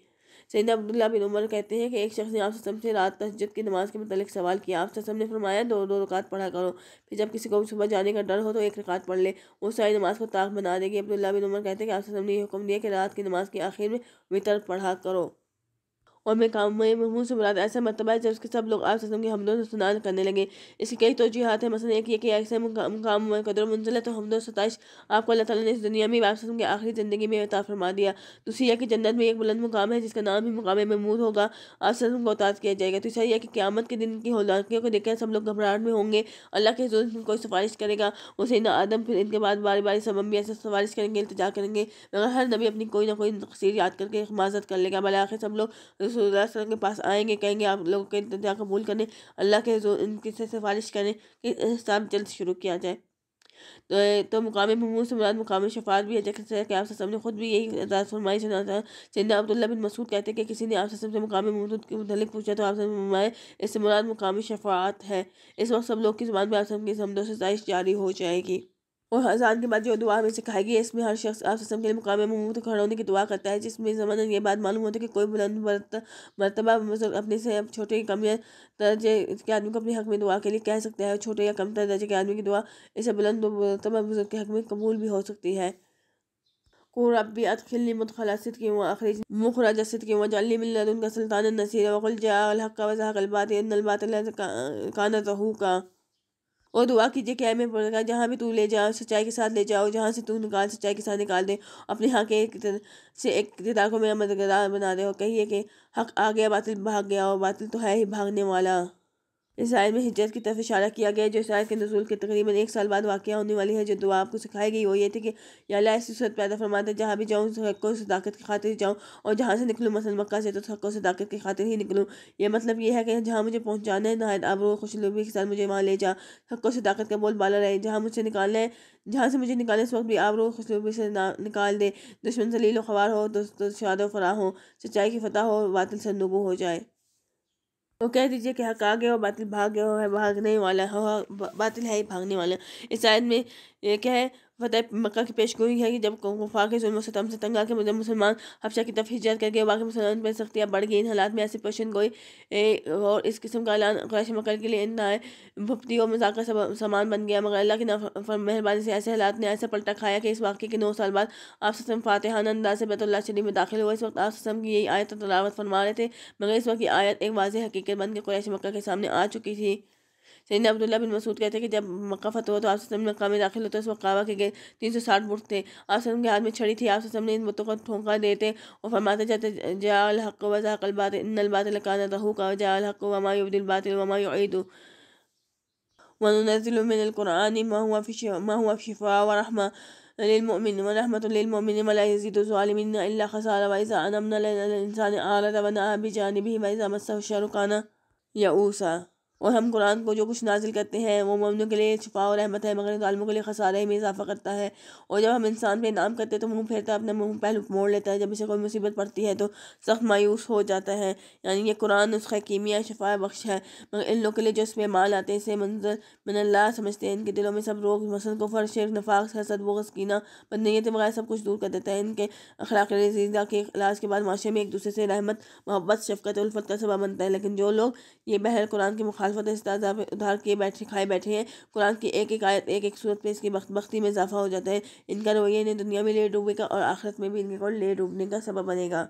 सैद अब्दुल्ला बिन उमर कहते हैं कि एक शख्स ने आप ससम से रात तस्जद की नमाज के मतलब सवाल किया आप ससम ने फरमाया दो दो रकात पढ़ा करो फिर जब किसी को सुबह जाने का डर हो तो एक रकात पढ़ ले उस सारी नमाज को ताक बना देगी अब्दुल्ला बिन उमर कहते हैं कि आप ससम ने यह हुक्म दिया कि रात की नमाज के आखिर में वितर पढ़ा करो और मैं काम में महमूद से मुराद ऐसा मरतबा है जब उसके सब लोग आप के हमदो सुनान करने लगे इसकी कई तोजीहत हैं मसलन एक ये कि ऐसे मुकाम कदर मंजिल है तो हमदो सताइश आपको अल्लाह ताली ने इस दुनिया में आपसे के आखिरी ज़िंदगी में अता फरमा दिया दूसरी है कि जन्नत में एक बुलंद मुकाम है जिसका नाम भी मुकाम महमूद होगा आप को उतार किया जाएगा तीसरा यह कि क्यामत के दिन की होलाकियों को देखकर सब लोग घबराहट में होंगे अल्लाह के जो कोई सिफारिश करेगा उसे ना आदम फिर इनके बाद बारी बारी सबम भी ऐसे सिफारिश करेंगे इंतजार करेंगे मगर हर नबी अपनी कोई ना कोई तकसीर याद करके हिफाजत कर लेगा बल आखिर सब लोग रसूल के पास आएंगे कहेंगे आप लोगों के इंतजार कबूल करें अल्लाह के इनकी से सिफारिश करें कि इस्लाम जल्द शुरू किया जाए तो, तो मुकाम महमूद से मुराद मुकाम शफात भी है जैसे कि आपसे ने खुद भी यही अदाज फरमाई सुना था चंदा अब्दुल्ला बिन मसूद कहते हैं कि किसी ने आपसे सबसे मुकाम महमूद के मतलब पूछा तो आपसे फरमाए इससे मुराद मुकाम शफात है इस वक्त सब लोग की जुबान में आप जारी हो जाएगी और हजान के बाद जो दुआ हमें सिखाई गई है इसमें हर शख्स आप के लिए मुकाम तो खड़ा होने की दुआ करता है जिसमें जमाना ये बात मालूम होती है कि कोई बुलंद मरतबा बुजुर्ग अपने से छोटे कम या दर्जे के आदमी को अपने हक में दुआ के लिए कह सकता है छोटे या कम दर्जे के आदमी की दुआ इसे बुलंद मरतबा बुजुर्ग के हक में कबूल भी हो सकती है को रबी अदखिलनी की हुआ आखिरी अखरिज जसद की हुआ जअलनी मिन उनका सुल्तान नसीर व जा हक व ज़हक़ल बातिल इन्नल बातिल कान और दुआ कीजिए कि मैं बोलगा जहाँ भी तू ले जाओ सच्चाई के साथ ले जाओ जहाँ से तू निकाल सच्चाई के साथ निकाल दे अपने हक एक से एक किरदार को मेरा मददगार बना दे और कहिए कि हक आ गया बातिल भाग गया और बातिल तो है ही भागने वाला इसराइल में हिजरत की तरफ इशारा किया गया जो इसराइल के नजूल के तकरीबन एक साल बाद वाक़ होने वाली है जो दुआ आपको सिखाई गई वो ये थी कि यहाँ ऐसी सूरत पैदा फरमाते जहाँ भी जाऊँ से ताकत की खातिर जाऊँ और जहाँ से निकलूँ मसल मक्का से तो से ताकत की खातिर ही निकलूँ यह मतलब ये है कि जहाँ मुझे पहुँचाना है नहायत आबरू खुशलूबी के साथ मुझे वहाँ ले जा से ताकत का बोल बाला रहे जहाँ मुझे निकालना है जहाँ से मुझे निकालने इस वक्त भी आबरू खुशलूबी से निकाल दे दुश्मन से लीलो हो दोस्तों शादो फरा हो सच्चाई की फतह हो वातिल संदूबू हो जाए तो कह दीजिए कि हक आ गया हो बातिल भाग गया हो है भागने वाला हो हाँ, बातिल है ही भागने वाला इस आयत में ये क्या है फतेह मक्का की पेश गोई है कि जब गुफा के जुल्म से तंग आकर मुझे मुसलमान हफ्शा की तरफ हिजरत करके बाकी मुसलमान पर सख्तियाँ बढ़ गई इन हालात में ऐसी पेशन गोई और इस किस्म का ऐलान क्रैश मकर के लिए इतना भुप्ती और मजाक सामान बन गया मगर अल्लाह की मेहरबानी से ऐसे हालात ने ऐसा पलटा खाया कि इस वाक्य के नौ साल बाद आप ससम फातहान अंदाज से बैतुल्ला शरीफ में दाखिल हुआ इस वक्त आप सस्म की यही आयत तलावत फरमा रहे थे मगर इस वक्त की आयत एक वाज हकीकत बन के क्रैश मक्का के सामने आ चुकी थी سيدنا سیدنا عبداللہ بن مسعود کہتے ہیں کہ جب مقف ہوا تو آپ نے مقام داخل ہوتا اس وقت کعبہ کے گئے تین سو ساٹھ بٹ تھے آپ کے ہاتھ میں چھڑی تھی آپ نے ان بتوں کو ٹھونکا دیتے اور فرماتے جاتے جا الحق و ذاق البات ان البات القانہ رہو کا جا الحق وما عبد البات وما عید وننزل من القرآن ما هو في ما هو في شفاء ورحمة للمؤمن ورحمة للمؤمن ولا يزيد الظالمين إلا خسارة وإذا أنمنا للإنسان أعرض ونأى بجانبه وإذا مسه الشر كان يئوسا और हम कुरान को जो कुछ नाजिल करते हैं वो ममनों के लिए छुपा और रहमत है मगर ालमों के लिए खसारे में इजाफा करता है और जब हम इंसान पर इनाम करते हैं तो मुंह फेरता है मुँह मुंह पहलू मोड़ लेता है जब इसे कोई मुसीबत पड़ती है तो सख्त मायूस हो जाता है यानी ये कुरान उसका कीमिया शफा बख्श है मगर इन लोगों के लिए जो इसमें माल आते हैं इसे मंजर मनल्ला समझते हैं इनके दिलों में सब रोग मसल को फर शेर नफाक हसद वगस बदनीत वगैरह सब कुछ दूर कर देता है इनके अखलाक रजीदा के इलाज के बाद माशरे में एक दूसरे से रहमत मोहब्बत शफकत उल्फत का सबा बनता है लेकिन जो लोग ये बहर कुरान के मुखा अल्फात इस्ताजाब उधार किए बैठे खाए बैठे हैं कुरान की एक एक आयत एक एक सूरत में इसकी बख्ती में इजाफा हो जाता है इनका रवैया इन्हें दुनिया में ले डूबेगा और आखिरत में भी इनके को ले डूबने का सबब बनेगा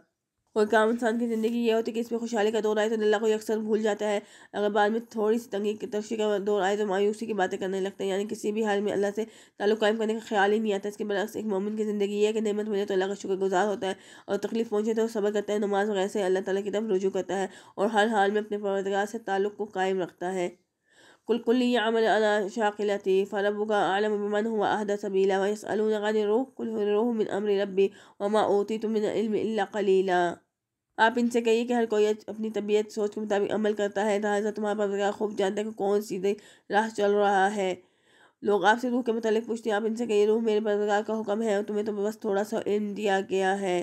कोई काम इंसान की ज़िंदगी यह होती है कि इसमें खुशहाली का दौर आए तो अल्लाह को अक्सर भूल जाता है अगर बाद में थोड़ी सी तंगी तरशी का दौर आए तो मायूसी की बातें करने लगते हैं यानी किसी भी हाल में अल्लाह से ताल्लुक कायम करने का ख्याल ही नहीं आता इसके बरस एक मोमिन की ज़िंदगी है कि नमत मिले तो अल्लाह का शुक्रगुजार होता है और तकलीफ़ पहुँचे तो सबर करता है नमाज वगैरह से अल्लाह ताली की तरफ रुजू करता है और हर हाल में अपने परवरदगार से ताल्लुक़ को कायम रखता है कुल कुल यमल अला शाकिलती फ़रब का आलम बमन हुआ अहद सबीला वसअलून कुल रोह मिन अमर रबी वमा ओती तुम्ला कलीला आप इनसे कहिए कि हर कोई अपनी तबीयत सोच के मुताबिक अमल करता है लिहाजा तुम्हारा परवरदिगार खूब जानते हैं कि कौन सीधे राह चल रहा है लोग आपसे रूह के मतलब पूछते हैं आप इनसे कहिए रूह मेरे परवरदिगार का हुक्म है तुम्हें तो बस थोड़ा सा इन दिया गया है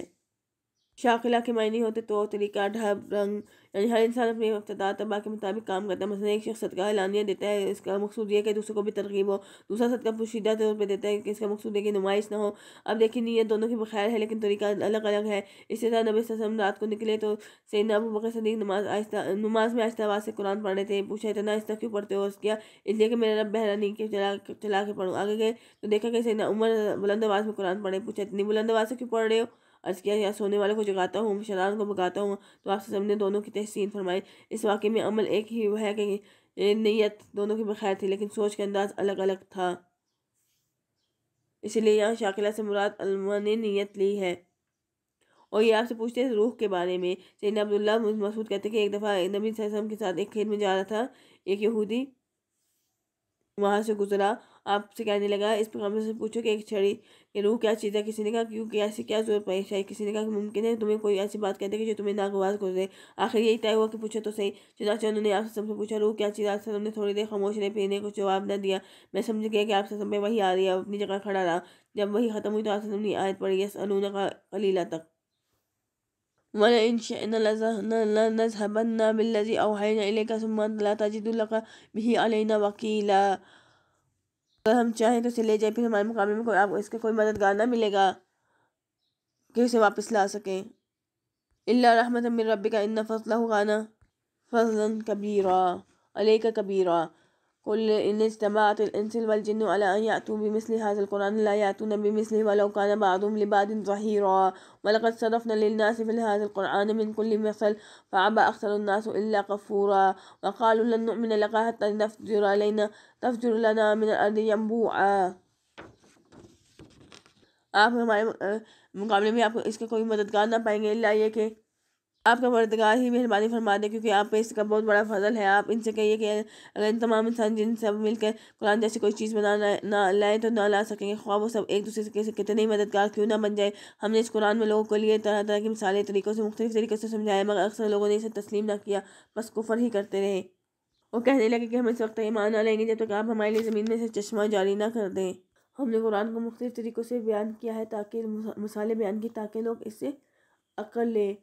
शाकिला के मायने होते तो तरीका ढब रंग यानी हर इंसान अपनी अफ्तार तबाह के मुताबिक काम करता है मसलन एक शख्स सदका एलानिया देता है इसका मकसूद यह कि दूसरे को भी तरकीब हो दूसरा सदका पोशीदा तौर पर देता है कि इसका मकसूद है कि नुमाइश ना हो अब देखिए नीयत दोनों की बखैर है लेकिन तरीका अलग अलग है इसी तरह नबी वसम रात को निकले तो सैन अबू बकर सदीक नमाज आहिस्ता नमाज में आहिस्ता आवाज़ से कुरान पढ़ रहे थे पूछा इतना आहिस्ता क्यों पढ़ते हो उसका इसलिए कि मेरा रब बहरा नहीं कि चला चला के पढ़ूँ आगे गए तो देखा कि सैन उमर बुलंद आवाज़ में कुरान पढ़े पूछा इतनी बुलंद आवाज़ से क्यों पढ़ रहे हो अर्ज किया या सोने वाले को जगाता हूँ शरारत को भगाता हूँ तो आपसे सबने दोनों की तहसीन फरमाई इस वाक़े में अमल एक ही है कि नीयत दोनों की बखैर थी लेकिन सोच का अंदाज अलग अलग था इसलिए यहाँ शाकिला से मुराद अलमा ने नीयत ली है और ये आपसे पूछते हैं रूह के बारे में सैन अब्दुल्ला मसूद कहते हैं कि एक दफ़ा नबी वसम के साथ एक खेत में जा रहा था एक यहूदी वहाँ से गुजरा आपसे कहने लगा इस प्रोग्राम से पूछो कि एक छड़ी ये रूह क्या चीज़ है किसी ने कहा क्योंकि ऐसी क्या जरूरत पड़ी शायद किसी ने कहा कि मुमकिन है तुम्हें कोई ऐसी बात कहते कि जो तुम्हें नागवाज कर दे आखिर यही तय हुआ कि पूछो तो सही चुनाचा उन्होंने आपसे सबसे पूछा रूह क्या चीज़ आज ने थोड़ी देर खामोश रहे पीने को जवाब न दिया मैं समझ गया कि आपसे सब वही आ रही है अपनी जगह खड़ा रहा जब वही ख़त्म हुई तो आपसे सब ने आयत पड़ी यस अनूना का कलीला तक वन إن شئنا لنذهبن بالذي أوحينا إليك ثم لا تجد لك به علينا अगर हम चाहें तो इसे ले जाए फिर हमारे मुकाबले में कोई आपको इसका कोई मददगार ना मिलेगा कि उसे वापस ला सकें अल्लाह रहमत मिर रबी का इन्ना फसला हुआ ना फजलन कबीरा अले का कबीरा قل إن اجتمعت الإنس والجن على أن يأتوا بمثل هذا القرآن لا يأتون بمثله ولو كان بعضهم لبعض ظهيرا ولقد صرفنا للناس في هذا القرآن من كل مثل فعبى أكثر الناس إلا كفورا وقالوا لن نؤمن لك حتى تفجر علينا تفجر لنا من الأرض ينبوعا आप آه، हमारे آه، اس में کوئی مددگار نہ پائیں گے اللہ یہ کہ आपका वर्दगार ही मेहरबानी फरमा दे क्योंकि आप पे इसका बहुत बड़ा फजल है आप इनसे कहिए कि अगर इन तमाम इंसान जिन सब मिलकर कुरान जैसी कोई चीज़ बना ना लाए तो ना ला सकेंगे ख्वाब वो सब एक दूसरे से कितने ही मददगार क्यों ना बन जाए हमने इस कुरान में लोगों को लिए तरह तरह के मिसालें तरीक़ों से मुख्तलिफ तरीक़ों से समझाया मगर अक्सर लोगों ने इसे तस्लीम ना किया बस कुफर ही करते रहे वो कहने लगे कि हम इस वक्त ईमान ना लेंगे जब तक आप हमारे लिए ज़मीन में से चश्मा जारी ना कर दें हमने कुरान को मुख्तलि तरीक़ों से बयान किया है ताकि मसाले बयान किए ताकि लोग इससे अकल लें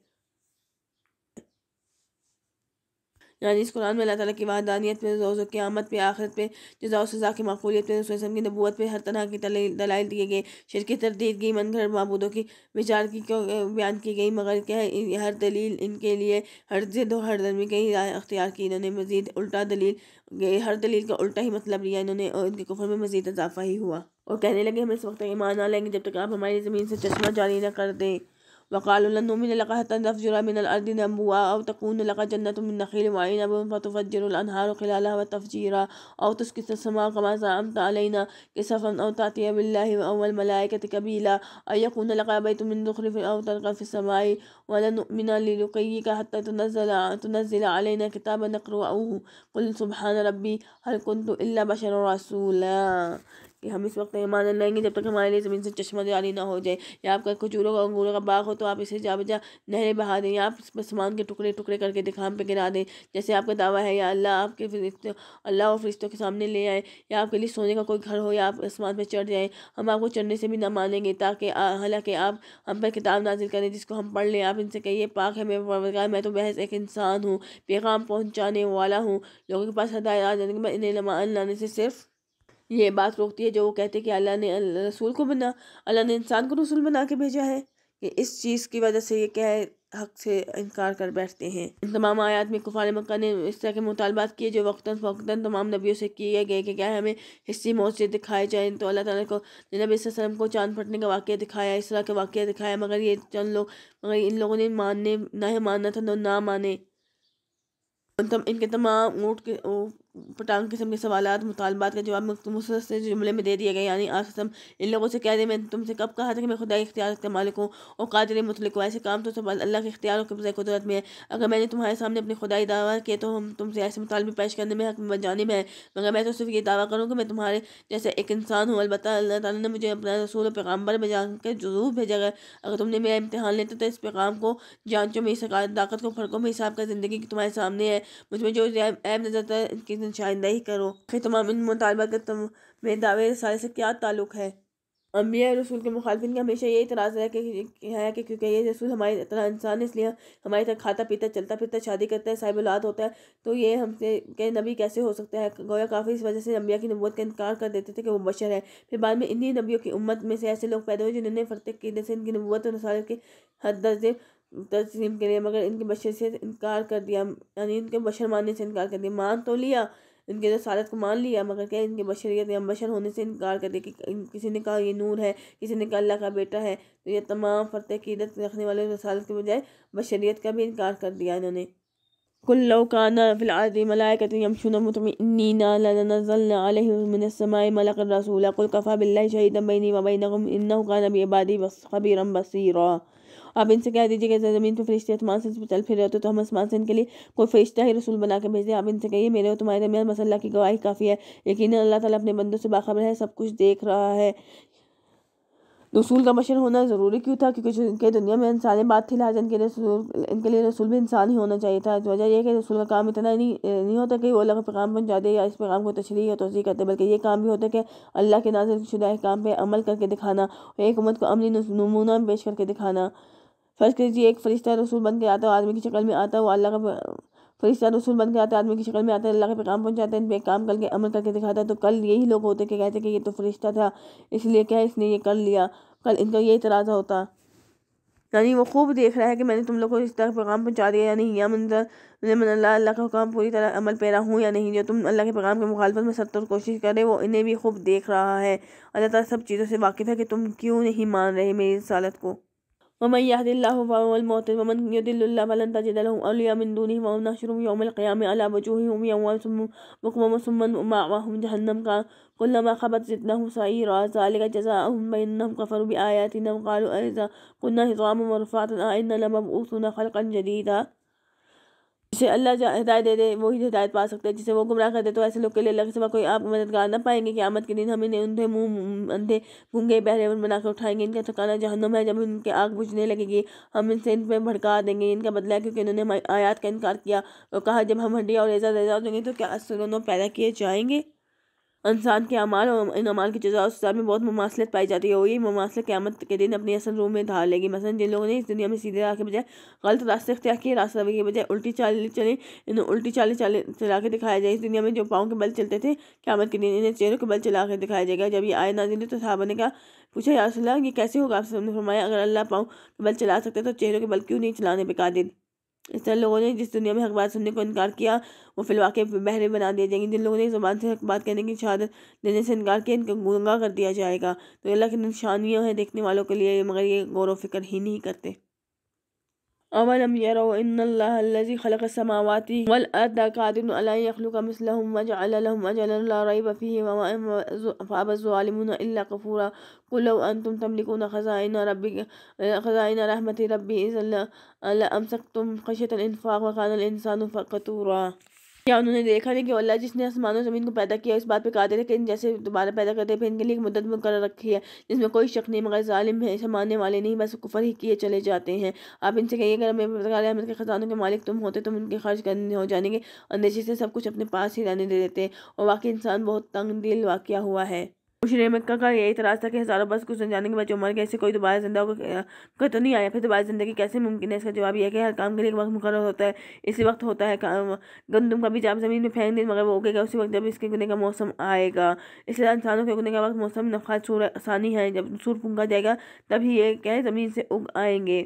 यानी इस कुरान में अल्लाह की वाहदानियत में रोज़ क़्यामत पे आखिरत पे जजा सज़ा की माकूलियत पे रसम की नबूत पे हर तरह की दलाइल दिए गए शिर की तरदीदगी घर महबूदों की विचार की बयान की गई मगर क्या हर दलील इनके लिए हर जिद और हर में कई राय अख्तियार की इन्होंने मजीद उल्टा दलील हर दलील का उल्टा ही मतलब लिया इन्होंने और इनके कुफर में मजीद इजाफा ही हुआ और कहने लगे हम इस वक्त ईमान ना लेंगे जब तक आप हमारी ज़मीन से चश्मा जारी ना कर दें وقالوا لن نؤمن لك حتى تفجر من الأرض نبوءا أو تكون لك جنة من نخيل وعنب فتفجر الأنهار خلالها تفجيرا أو تسكت السماء كما زعمت علينا كسفا أو تأتي بالله أو الملائكة كبيلا أو يكون لك بيت من دخل أو تلقى في السماء ولن نؤمن للقيك حتى تنزل تنزل علينا كتابا نقرأه قل سبحان ربي هل كنت إلا بشر رسولا कि हम इस वक्त ईमान लेंगे जब तक हमारे लिए ज़मीन से चश्मा जारी ना हो जाए या आपका खजूरों का अंगूरों का बाग हो तो आप इसे जा बजा नहरें बहा दें या आप इस सामान के टुकड़े टुकड़े करके दिखाम पे गिरा दें जैसे आपका दावा है या अल्लाह आपके फरिश्तों अल्लाह और फरिश्तों के सामने ले आए या आपके लिए सोने का कोई घर हो या आप आसमान पर चढ़ जाएँ हम आपको चढ़ने से भी ना मानेंगे ताकि हालाँकि आप हम पर किताब नाजिल करें जिसको हम पढ़ लें आप इनसे कहिए पाक है मैं मैं तो बहस एक इंसान हूँ पैगाम पहुँचाने वाला हूँ लोगों के पास हदायत आ जाने के बाद इन्हें लाने से सिर्फ ये बात रोकती है जो वो कहते हैं कि अल्लाह ने रसूल को बना अल्लाह ने इंसान को रसूल बना के भेजा है कि इस चीज़ की वजह से ये क्या है हक से इनकार कर बैठते हैं इन तमाम आयात में कुफार मक्का ने इस तरह के मुतालबात किए जो वक्ता फ़क्ता तमाम नबियों से किए गए कि क्या हमें हिस्सी मौत से दिखाए जाए तो अल्लाह ताला को नबी वसम को चांद फटने का वाक़ दिखाया इस तरह के वाक़ दिखाया मगर ये चंद लोग मगर इन लोगों ने मानने ना मानना था ना माने तम मतलब इनके तमाम ऊँट के पठान किस्म के सवाल मुतालबात का जवाब मुसरत से जुमले में दे दिया गया यानी आज कसम इन लोगों से कह दें मैंने तुमसे कब कहा था कि मैं खुदा इख्तियार के मालिक हूँ और कादिर मुतलक ऐसे काम तो सब अल्लाह के इख्तियार और कब्जा कुदरत में है अगर मैंने तुम्हारे सामने अपने खुदाई दावा किए तो हम तुमसे ऐसे मुतालबे पेश करने में हक जानब है मगर मैं तो सिर्फ ये दावा करूँ कि मैं तुम्हारे जैसे एक इंसान हूँ अलबत् अल्लाह ताली ने मुझे अपना रसूल और पैगाम्बर में के जरूर भेजा गया अगर तुमने मेरा इम्तहान लेते तो इस पैगाम को जांचों में ताकत को फड़कों में हिसाब का ज़िंदगी तुम्हारे सामने है मुझमें जो ऐब नज़र यकीन शायद करो मैं तमाम इन मुतालबा का तुम में दावे रसाई से क्या ताल्लुक़ है अम्बिया रसूल के मुखालफिन का हमेशा यही इतराज़ है कि है कि क्योंकि ये रसूल हमारी तरह इंसान है इसलिए हमारी तरह खाता पीता चलता फिरता शादी करता है साहिब उलाद होता है तो ये हमसे के नबी कैसे हो सकता है गोया काफ़ी इस वजह से अम्बिया की नबूत का इनकार कर देते थे कि वो बशर है फिर बाद में इन्हीं नबियों की उम्मत में से ऐसे लोग पैदा हुए जिन्होंने फ़र्त की से इनकी नबूत और नसारत के हद दर्जे तस्लीम के लिए मगर इनके बशर से इनकार कर दिया यानी इनके बशर मानने से इनकार कर दिया मान तो लिया इनके रसालत को मान लिया मगर क्या इनके बशरियत या बशर होने से इनकार कर दिया कि किसी ने कहा ये नूर है किसी ने कहा अल्लाह का बेटा है तो यह तमाम फ़र्त कीदत रखने वाले रसालत के बजाय बशरीत का भी इनकार कर दिया इन्होंने कुल्लौकाना फ़िलादी मलाकतमशून मतमीनासमाय मलक रसूल कुल बिल्ल शहीदम बैनी वबैनकुम इन्ना नबी आबादी बस खबीरम बसी आप इनसे कह दीजिए कि ज़मीन पर फरिश्ते आसमान से चल फिर रहे होते तो, तो हम आसमान से इनके लिए कोई फरिश्ता ही रसूल बना के भेज दें आप इनसे कहिए मेरे और तुम्हारे दरमियान मसल्ला की गवाही काफ़ी है यकीन अल्लाह ताला अपने बंदों से बाखबर है सब कुछ देख रहा है रसूल का मशर होना ज़रूरी क्यों था क्योंकि इनके दुनिया में इंसानी बात थी लिहाजा इनके रसूल इनके लिए रसूल भी इंसान ही होना चाहिए था वजह यह कि रसूल का काम इतना नहीं नहीं होता कि वो अल्लाह का पैगाम पहुँचा दे या इस पैगाम को तशरी या तोसी करते बल्कि ये काम भी होता है कि अल्लाह के नाजिल शुदा काम पर अमल करके दिखाना और एक उम्मत को अमली नमूना पेश करके दिखाना फ़र्ज़ कीजिए एक फ़रिश्ता रसूल बन के आता है आदमी की शक्ल में आता है वो अल्लाह का फरिश्ता रसूल बन के आता है आदमी की शक्ल में आता है अल्लाह के पैगाम पहुँचाते हैं इन पे काम करके अमल करके दिखाता है तो कल यही लोग होते कि कहते कि ये तो फरिश्ता था इसलिए क्या इसने ये कर लिया कल इनका यही तराज़ा होता यानी वो खूब देख रहा है कि मैंने तुम लोग को इस तरह पैगाम पहुँचा दिया या नहीं या मन अल्लाह अल्लाह का काम पूरी तरह अमल पैरा हूँ या नहीं जो तुम अल्लाह के पैगाम के मुखालफत में सत्तर कोशिश रहे वो इन्हें भी खूब देख रहा है अल्लाह तब चीज़ों से वाकिफ़ है कि तुम क्यों नहीं मान रहे मेरी सालत को ومن يهد الله فهو المهتد ومن يضل الله فلن تجد لهم أولياء من دونه وهم نحشرهم يوم القيامة على وجوههم يوم بكمهم ثم مأواهم جهنم كلما خبت زدناهم سعيرا ذلك جزاءهم بأنهم كفروا بآياتنا وقالوا أئذا كنا عظاما ورفاتا أئنا لمبعوثون خلقا جديدا जिसे अल्लाह हिदायत दे दे वही हिदायत पा सकते हैं जिसे वो गुमराह कर दे तो ऐसे लोग के लिए अल्लाह के कोई आप मददगार ना पाएंगे कि आमद के दिन हम इन्हें उनके मुंह अंधे गूंगे बहरे बनाकर उठाएंगे इनका ठकाना जहनम है जब इनके आग बुझने लगेगी हम इनसे इन पर भड़का देंगे इनका बदला क्योंकि इन्होंने हमारी आयात का इनकार किया और कहा जब हम हड्डियाँ और रेजा रेजा देंगे तो क्या असुरों पैदा किए जाएंगे इंसान के अमाल और इन अमाल की जजा सजा में बहुत मुमासलत पाई जाती है और ये मुमासलत क्यामत के दिन अपनी असल रूप में ढाल लेगी मसलन जिन लोगों ने इस दुनिया में सीधे राह के बजाय गलत रास्ते अख्तियार किए रास्ता के बजाय उल्टी चाली चले इन्हें उल्टी चाले चाले चला के दिखाया जाए इस दुनिया में जो पाँव के बल चलते थे क्यामत के दिन इन्हें चेहरों के बल चला के दिखाया जाएगा जब ये आए नाजिल तो साहबा ने कहा पूछा यासल्ला ये कैसे होगा आप सबने फरमाया अगर अल्लाह पाँव के बल चला सकते तो चेहरों के बल क्यों नहीं चलाने पर दिन इस तरह लोगों ने जिस दुनिया में हक बात सुनने को इनकार किया वो फिलवा के बहरे बना दिए जाएंगे जिन लोगों ने इस जबान से हक बात कहने की शहादत देने से इनकार किया इनका गूंगा कर दिया जाएगा तो अल्लाह की निशानियाँ हैं देखने वालों के लिए मगर ये गौर व फिक्र ही नहीं करते أولم يروا أن الله الذي خلق السماوات والأرض قادر على أن يخلق مثلهم وجعل لهم أجلا لا ريب فيه وما فأبى الظالمون إلا كفورا قل لو أنتم تملكون خزائن ربك خزائن رحمة ربي إذا لأمسكتم خشية الإنفاق وكان الإنسان فقتورا क्या उन्होंने देखा नहीं कि अल्लाह जिसने आसमान और ज़मीन को पैदा किया इस बात पर कहा है कि इन जैसे दोबारा पैदा करते फिर इनके लिए मुद्दत मुकर रखी है जिसमें कोई शक नहीं मगर ालिम है इसे मानने वाले नहीं बस कुफर ही किए चले जाते हैं आप इनसे कहिए अगर मेरे अहमद के ख़जानों के मालिक तुम होते तुम उनके खर्च करने हो जानेंगे अंदेशे से सब कुछ अपने पास ही रहने दे देते हैं और वाकई इंसान बहुत तंग दिल वाक़ हुआ है श्री मक्का का यही तराज था कि हज़ारों बस गुजर जाने के बाद जो मर गए ऐसे कोई दोबारा जिंदा होकर कर तो नहीं आया फिर दोबारा जिंदगी कैसे मुमकिन है इसका जवाब यह है कि हर काम के लिए वक्त मुकर होता है इसी वक्त होता है गंदुम का भी आप ज़मीन में फेंक दे मगर वो उगेगा उसी वक्त जब इसके गुने का मौसम आएगा इसलिए इंसानों के गुने का वक्त मौसम नफात सूर आसानी है जब सूर फूंका जाएगा तभी ये क्या ज़मीन से उग आएंगे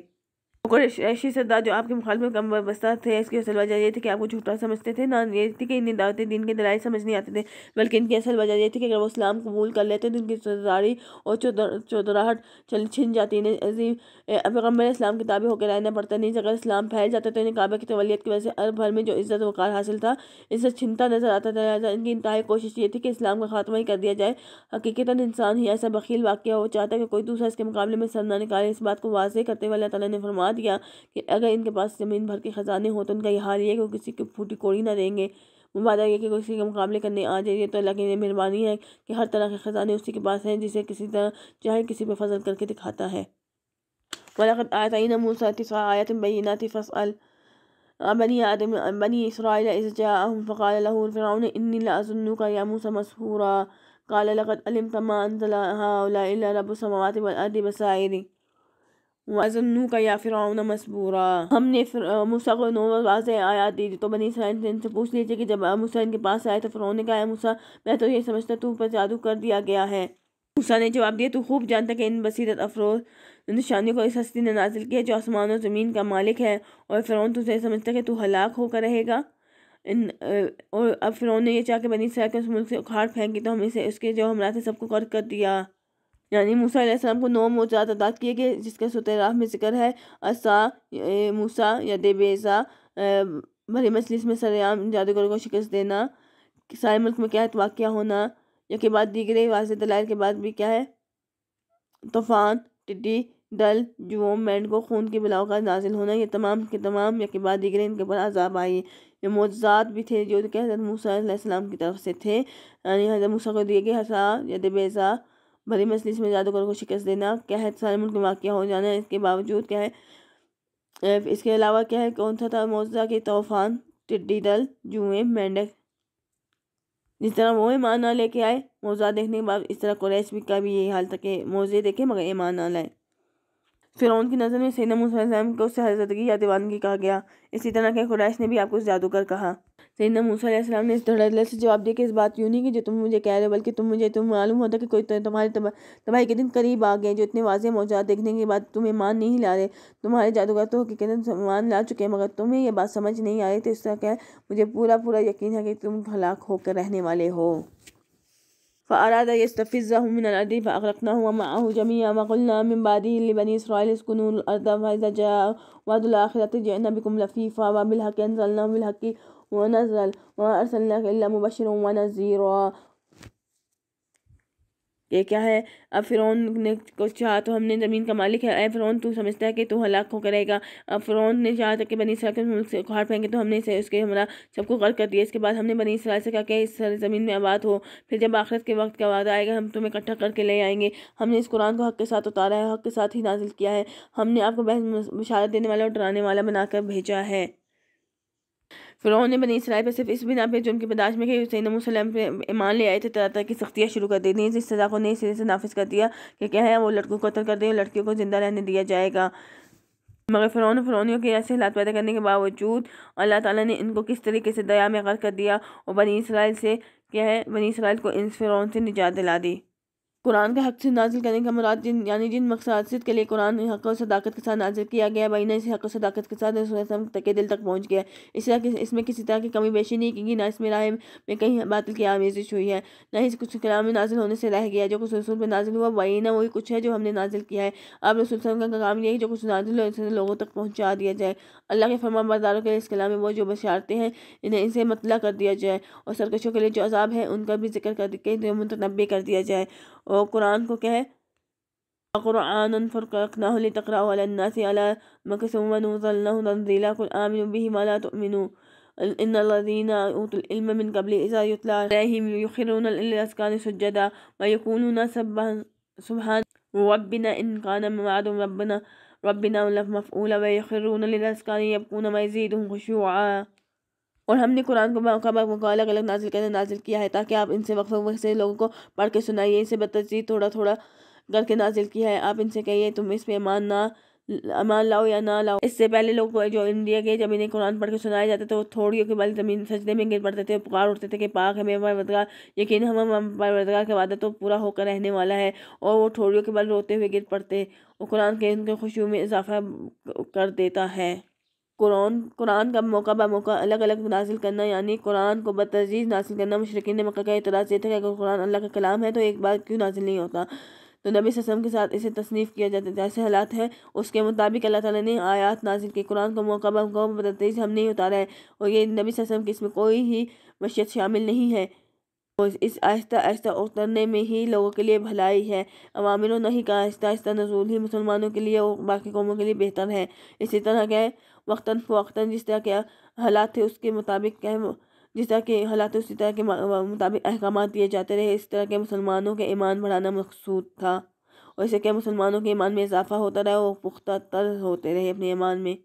कुरैशी सरदार जो आपके मुखाल में कम वस्ता थे इसकी असल वजह ये थी कि आपको झूठा समझते थे ना ये थी कि इन्हें दावतें दिन के दलाल समझ नहीं आते थे बल्कि इनकी असल वजह ये थी कि अगर वो इस्लाम कबूल कर लेते तो इनकी सरदारी और चौधराहट चल छिन जाती इन्हें अजीम पैगम्बर इस्लाम की ताबे होकर रहना पड़ता नहीं अगर इस्लाम फैल जाता तो इन्हें काबे की तवलीत की वजह से अरब भर में जो इज्जत वकार हासिल था इससे छिनता नजर आता था इनकी इंतहा कोशिश ये थी कि इस्लाम का खात्मा ही कर दिया जाए हकीकता इंसान ही ऐसा बखील वाक्य हो चाहता है कि कोई दूसरा इसके मुकाबले में सर ना निकाले इस बात को वाजे करते हुए अल्लाह ताली ने फरमा दिया कि अगर इनके पास ज़मीन भर के ख़जाने हों तो उनका यह हाल ये कि वो किसी की फूटी कोड़ी ना देंगे मुबादा ये कि किसी के मुकाबले करने आ जाइए तो अल्लाह की मेहरबानी है कि हर तरह के ख़जाने उसी के पास हैं जिसे किसी तरह चाहे किसी पर फजल करके दिखाता है वलकद आतना मूसा तिसा आयत बैना फ़सल बनी आदम बनी इसराइल इसजाहम फ़काल लहू इन्नी लाजुन्नु का या मूसा मसहूरा काल लकद अलिम तमा अनजला हाउला इल्ला रब्बुस समावाति वजनू का या फिर मसबूरा हमने फिर मूसा को नौ वाज आयात दी तो बनी इसराइल ने इनसे पूछ लीजिए कि जब मूसा इनके पास आए तो फिर ने कहा मूसा मैं तो ये समझता तू पर जादू कर दिया गया है मूसा ने जवाब दिया तू खूब जानता कि इन बसीरत अफरोज निशानी को इस हस्ती ने नाजिल किया जो आसमान और ज़मीन का मालिक है और फिरौन तुझे समझता कि तू हलाक होकर रहेगा इन और अब फिरौन ने यह चाह के बनी इसराइल के उस मुल्क से उखाड़ फेंकी तो हम इसे उसके जो हमारा थे सबको कर दिया यानी मूसा को नौ मोजात अदा किए गए जिसका सतराह में जिक्र है असा मूसा या देबेसा भरी मजलिस में सरेआम जादूगरों को शिकस्त देना सारे मुल्क में क्या है वाक़ होना या के बाद दीगरे वाज दलाइल के बाद भी क्या है तूफ़ान टिड्डी डल जुम को खून के बिलाव का नाजिल होना ये तमाम के तमाम या के बाद दीगरे इनके ऊपर आज़ाब आई ये मोजात भी थे जो कि हज़रत मूसा की तरफ से थे यानी हज़रत मूसा को दिए गए हसा या दबेज़ा भरी मछली में जादूगर को शिकस्त देना क्या है सारे मुल्क में वाक़ हो जाना इसके बावजूद क्या है इसके अलावा क्या है कौन सा था मौजा के तूफान टिड्डी दल जुएँ मेंढक जिस तरह वो ईमान ना लेके आए मौजा देखने के बाद इस तरह कुरैश का भी यही हाल था कि मौजे देखे मगर ईमान ना लाए फ़िरौन की नज़र में सैन मूसम को सहजदगी या दीवानगी कहा गया इसी तरह के खुरैश ने भी आपको जादूगर कहा सैन मूसम ने इस धड़ल से जवाब दिया कि इस बात यूँ नहीं कि जो तुम मुझे कह रहे हो बल्कि तुम मुझे तुम मालूम होता कि कोई तो तुम्हारे तबाही के दिन करीब आ गए जो इतने वाजे मौजाद देखने के बाद तुम्हें मान नहीं ला रहे तुम्हारे जादूगर तो हकीकत मान ला चुके हैं मगर तुम्हें यह बात समझ नहीं आ रही तो इस तरह मुझे पूरा पूरा यकीन है कि तुम हलाक होकर रहने वाले हो فأراد يستفزه من الأرض فأغرقناه ومعه جميعا وقلنا من بعده لبني إسرائيل اسكنوا الأرض فإذا جاء وعد الآخرة جئنا بكم لفيفا وبالحق أنزلناه بالحق ونزل وما أرسلناك إلا مبشرا ونذيرا ये क्या है अब फिरौन ने कुछ चाह तो हमने ज़मीन का मालिक है अः फिरौन तू समझता है कि तू हलाक हो करेगा अब फिरौन ने चाह था कि बनी इसरा के से उखाड़ फेंके तो हमने इसे उसके हमारा सबको गर्क कर दिया इसके बाद हमने बनी इसरा से कहा कि इस ज़मीन में आबाद हो फिर जब आखिरत के वक्त का वादा आएगा हम तुम्हें इकट्ठा करके ले आएंगे हमने इस कुरान को हक के साथ उतारा है हक के साथ ही नाजिल किया है हमने आपको बशारत देने वाला और डराने वाला बनाकर भेजा है फ़िरौन ने बनी इसराइल पर सिर्फ इस बिना पर जो उनकी बदाश में कि हुसैन वसलम पर ईमान ले आए थे तरह तरह की सख्तियाँ शुरू कर दी थी इस सज़ा को नए सिरे से नाफिज कर दिया कि क्या है वो लड़कों को कतल कर दें और लड़कियों को ज़िंदा रहने दिया जाएगा मगर फ़िरौन फ़िरौनियों के ऐसे हालात पैदा करने के बावजूद अल्लाह ताला ने इनको किस तरीके से दया में गर्क कर दिया और बनी इसराइल से क्या है बनी इसराइल को इन फ़िरौन से निजात दिला दी कुरान का हक से नाजिल करने का मुराद जिन यानी जिन मकसद के लिए कुरान हक और सदाकत के साथ नाजिल किया गया वही ना इसे हक और सदाकत के साथ रसूल के दिल तक पहुँच गया इस तरह इसमें किसी तरह की कमी बेशी नहीं की गई ना इसमें राय में कहीं बातल की आमेजिश हुई है ना ही कुछ कलाम में नाजिल होने से रह गया जो कुछ रसूल पर नाजिल हुआ वही ना वही कुछ है जो हमने नाजिल किया है अब रसूल का काम यह है जो कुछ नाजिल हो लोगों तक पहुँचा दिया जाए अल्लाह के फरमा बरदारों के लिए इस कलाम में वो जो बशारते हैं इन्हें इनसे मतला कर दिया जाए और सरकशों के लिए जो अजाब है उनका भी जिक्र करके कर दिया जाए وقرآن को कहे قرآنا لتقرأه على الناس على مكث ونزلناه تنزيلا قل آمنوا به ما لا تؤمنوا إن الذين أوتوا العلم من قبل إذا يتلى عليهم يخرون للأذكار سجدا ويقولون سبحان ربنا إن كان معد ربنا ربنا مفعولا ويخرون للأذكار يبكون ويزيدهم خشوعا और हमने कुरान को मौका अलग अलग नाजिल करने नाजिल किया है ताकि आप इनसे वक्त वक्त से लोगों को पढ़ के सुनाइए इनसे बदतजी थोड़ा थोड़ा करके नाजिल किया है आप इनसे कहिए तुम इस पर ईमान ना अमान लाओ या ना लाओ इससे पहले लोग जो इंडिया के जब इन्हें कुरान पढ़ के सुनाए जाते थे वो थोड़ी के बल जमीन सजदे में गिर पड़ते थे पुकार उठते थे कि पाक हमें परवदगार यकीन हम हम परवदगार के वादा तो पूरा होकर रहने वाला है और वो थोड़ियों के बल रोते हुए गिर पड़ते और कुरान के उनके खुशियों में इजाफा कर देता है कुरान कुरान का मौका बा मौका अलग अलग नाजिल करना यानी कुरान को बतजीज़ नाजिल करना मशरकिन मक्का का इतराज़ ये था कि अगर कुरान अल्लाह का कलाम है तो एक बार क्यों नाजिल नहीं होता तो नबी सस्म के साथ इसे तसनीफ़ किया जाता है जैसे हालात है उसके मुताबिक अल्लाह ताला ने आयात नाजिल के कुरान को मौका मौका बतजीज़ हम नहीं उतारा है और ये नबी सस्म की इसमें कोई ही मशीत शामिल नहीं है और इस आहिस्ता आहिस्ता उतरने में ही लोगों के लिए भलाई है अवामिनों नहीं का आहिस्ता आहिस्ता नजूल ही मुसलमानों के लिए और बाकी कौमों के लिए बेहतर है इसी तरह के वक्ता फ़वाता जिस तरह के हालात थे उसके मुताबिक क्या जिस तरह के हालात थे उसी तरह के मुताबिक अहकाम दिए जाते रहे इस तरह के मुसलमानों के ईमान बढ़ाना मकसूद था और इससे क्या मुसलमानों के ईमान में इजाफा होता रहा और पुख्ता तर होते रहे अपने ईमान में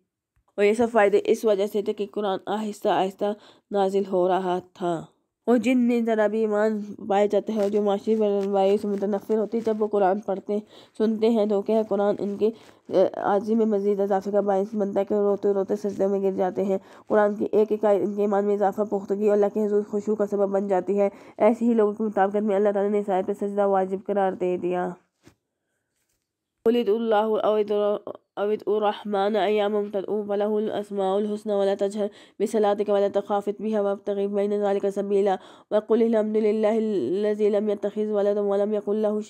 और ये सब फ़ायदे इस वजह से थे कि कुरान आहिस्ता आहिस्ता नाजिल हो रहा था और जिन निंदा भी ईमान पाए जाते हैं जो माशी बनवाई से मुतनफ़र होती है जब वो कुरान पढ़ते सुनते हैं तो क्या कुरान इनके आजी में मजीद इजाफे का बायस बनता है कि रोते रोते सजदे में गिर जाते हैं कुरान की एक एक इनके ईमान में इजाफा पुख्तगी और अल्लाह के हजूर खुशू का सबब बन जाती है ऐसे ही लोगों की मुताबिकत में अल्लाह ताला ने पर सजदा वाजिब करार दे दिया أو ادعوا رحمن أيام تدعوا فله الأسماء الحسنى ولا تجهل بصلاتك ولا تخافت بها وابتغ بين ذلك سبيلا وقل الحمد لله الذي لم يتخذ ولدا ولم يقل له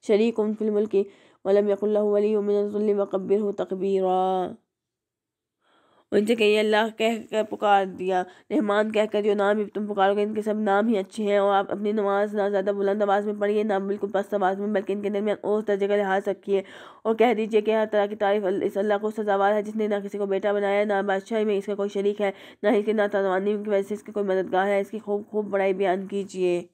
شريك في الملك ولم يقل له ولي من الظل وقبره تقبيرا उनसे कहिए अल्लाह कह कर पुकार दिया रहमान कह कर जो नाम भी तुम पुकारोगे इनके सब नाम ही अच्छे हैं और आप अपनी नमाज ना ज़्यादा बुलंद आवाज़ में पढ़िए ना बिल्कुल पस्त आवाज़ में बल्कि इनके दरमियान और दर्जे का लिहाज रखिए और कह दीजिए कि हर तरह की तारीफ इस अल्लाह को सजावार है जिसने ना किसी को बेटा बनाया ना बादशाह में इसका कोई शरीक है ना ही इसके तवानी की वजह से इसकी कोई मददगार है इसकी खूब खूब बड़ाई बयान कीजिए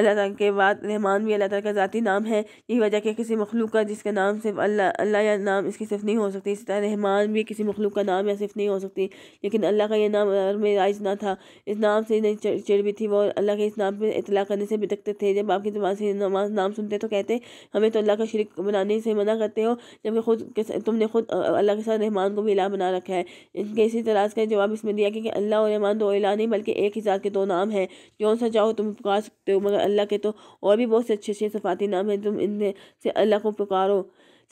अल्लाह तक के बाद रहमान भी अल्लाह तक का ज़ाती नाम है यही वजह कि किसी मखलूक का जिसका नाम सिर्फ अल्लाह अल्लाह या नाम इसकी सिर्फ नहीं हो सकती इसी तरह रहमान भी किसी मखलूक का नाम या सिर्फ नहीं हो सकती लेकिन अल्लाह का यह नाम में राइज ना था इस नाम से नहीं चिड़ भी थी वो अल्लाह के इस नाम पर इतला करने से भिटकते थे जब आपकी जबान से नमाज नाम सुनते तो कहते हमें तो अल्लाह का शर्क बनाने से मना करते हो जबकि खुद तुमने खुद अल्लाह के साथ रहमान को भी इला बना रखा है इनके इसी तरह का जवाब इसमें दिया कि अल्लाह और रहमान दो अला नहीं बल्कि एक ही के दो नाम हैं जो सा चाहो तुम पुकार सकते हो मगर अल्लाह के तो और भी बहुत से अच्छे अच्छे सफ़ाती नाम हैं तुम इनमें से अल्लाह को पुकारो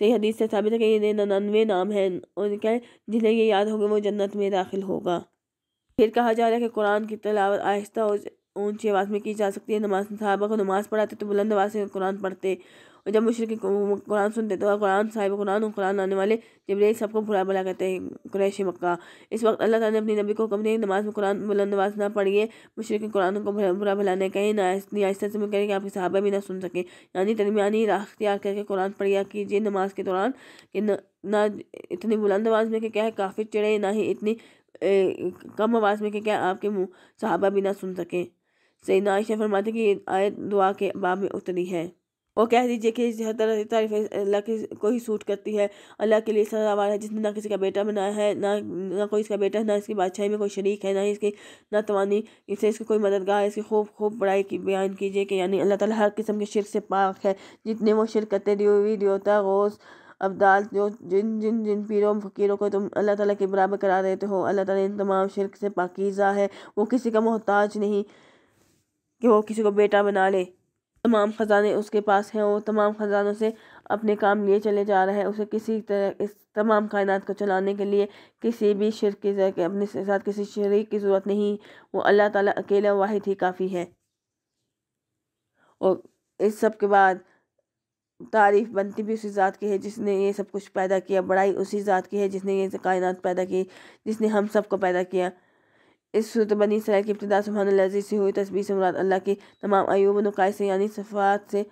सही हदीस से साबित है कि ये नन्नवे नाम हैं और क्या जिन्हें ये याद होगा वो जन्नत में दाखिल होगा फिर कहा जा रहा है कि कुरान की तलावत आहिस्ता और ऊँची आवाज़ में की जा सकती है नमाज साहबा को नमाज़ पढ़ाते तो बुलंद आवाज़ से कुरान पढ़ते और जब मुशरक कुरान सुनते तो कुरान साहिब कुरान और कुरान आने वाले जबरील सबको बुरा भला कहते हैं कुरैश मक्का इस वक्त अल्लाह ताला ने अपनी नबी को हुक्म दिया नमाज में कुरान बुलंद नमाज ना पढ़िए मुशरक कुरान को बुरा भला न कहें ना आहिस्ता से करें कि आपके सहाबा भी ना सुन सकें यानी दरमियानी राह अख्तियार करके कुरान पढ़िया कीजिए नमाज के दौरान कि ना इतनी बुलंद आवाज़ में कि क्या है काफ़ी चिड़े ना ही इतनी कम आवाज़ में कि क्या आपके मुँह सहाबा भी ना सुन सकें सही नाइशा फरमाते कि आयत दुआ के बाब में उतरी है और कह दीजिए कि हर तरह की तारीफ अल्लाह की को ही सूट करती है अल्लाह के लिए सजावार है जिसने ना किसी का बेटा बनाया है ना ना कोई इसका बेटा है ना इसकी बादशाही में कोई शरीक है ना इसकी ना तवानी इससे इसकी कोई मददगार इसकी खूब खूब बड़ाई की बयान कीजिए कि यानी अल्लाह ताला हर किस्म के शिरक से पाक है जितने वो शिर करते देवी देवता गौस अब्दाल जो जिन जिन जिन पीरों फ़कीरों को तुम अल्लाह ताला के बराबर करा देते हो अल्लाह ताला इन तमाम शिरक से पाकिज़ा है वो किसी का मोहताज नहीं कि वो किसी को बेटा बना ले तमाम ख़जाने उसके पास हैं और तमाम ख़जानों से अपने काम लिए चले जा रहा है उसे किसी तरह इस तमाम कायनात को चलाने के लिए किसी भी शिर के अपने साथ किसी शरीक की ज़रूरत नहीं वो अल्लाह ताला अकेला वाहिद ही काफ़ी है और इस सब के बाद तारीफ़ बनती भी उसी ज़ात की है जिसने ये सब कुछ पैदा किया बड़ाई उसी ज़ात की है जिसने ये कायनात पैदा की जिसने हम सब को पैदा किया इस सूरत बनी इसराइल की इब्तदा सुबहान लजीज से हुई तस्वीर से मुराद अल्लाह की तमाम अयूब नकाय से यानी सफ़ात से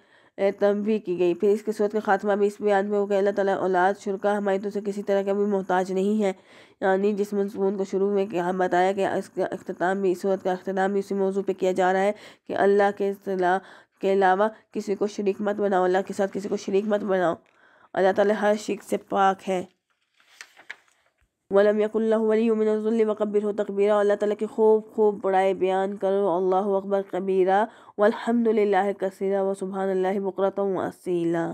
भी की गई फिर इसके सूरत का खात्मा भी इस बयान में हो गया अल्लाह ताला औलाद शुरा हमारी तो से किसी तरह का भी मोहताज नहीं है यानी जिस मजमून को शुरू में हम हाँ, बताया कि इसका अख्ताम भी इस सूरत का अख्ताम भी उसी मौजू पर किया जा रहा है कि अल्लाह के सलाह के अलावा किसी को शरीक मत बनाओ अल्लाह के साथ किसी को शरीक मत बनाओ अल्लाह ताली हर शिक से पाक है वलम यकुल्ला वली वकबिर हो तकबीरा अल्लाह ताला के खूब खूब बड़ाए बयान करो अल्लाह अकबर कबीरा वलहमदिल्ला कसीरा व सुबहान अल्लाह बकरत असीला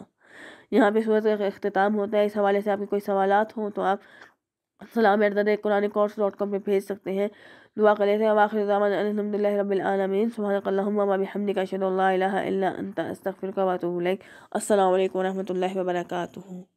यहाँ पर सूरत का अख्ताम होता है इस हवाले से आपके कोई सवाल हों तो आप सलाम at the rate Quran course dot com पर भेज सकते हैं दुआ कर लेते हैं वाखिरमिल रबालमीन सुबहानकल्लाबिहमद का शर अल्लाह अंत अस्तफ़िर का वातूल असल वरहमल वर्का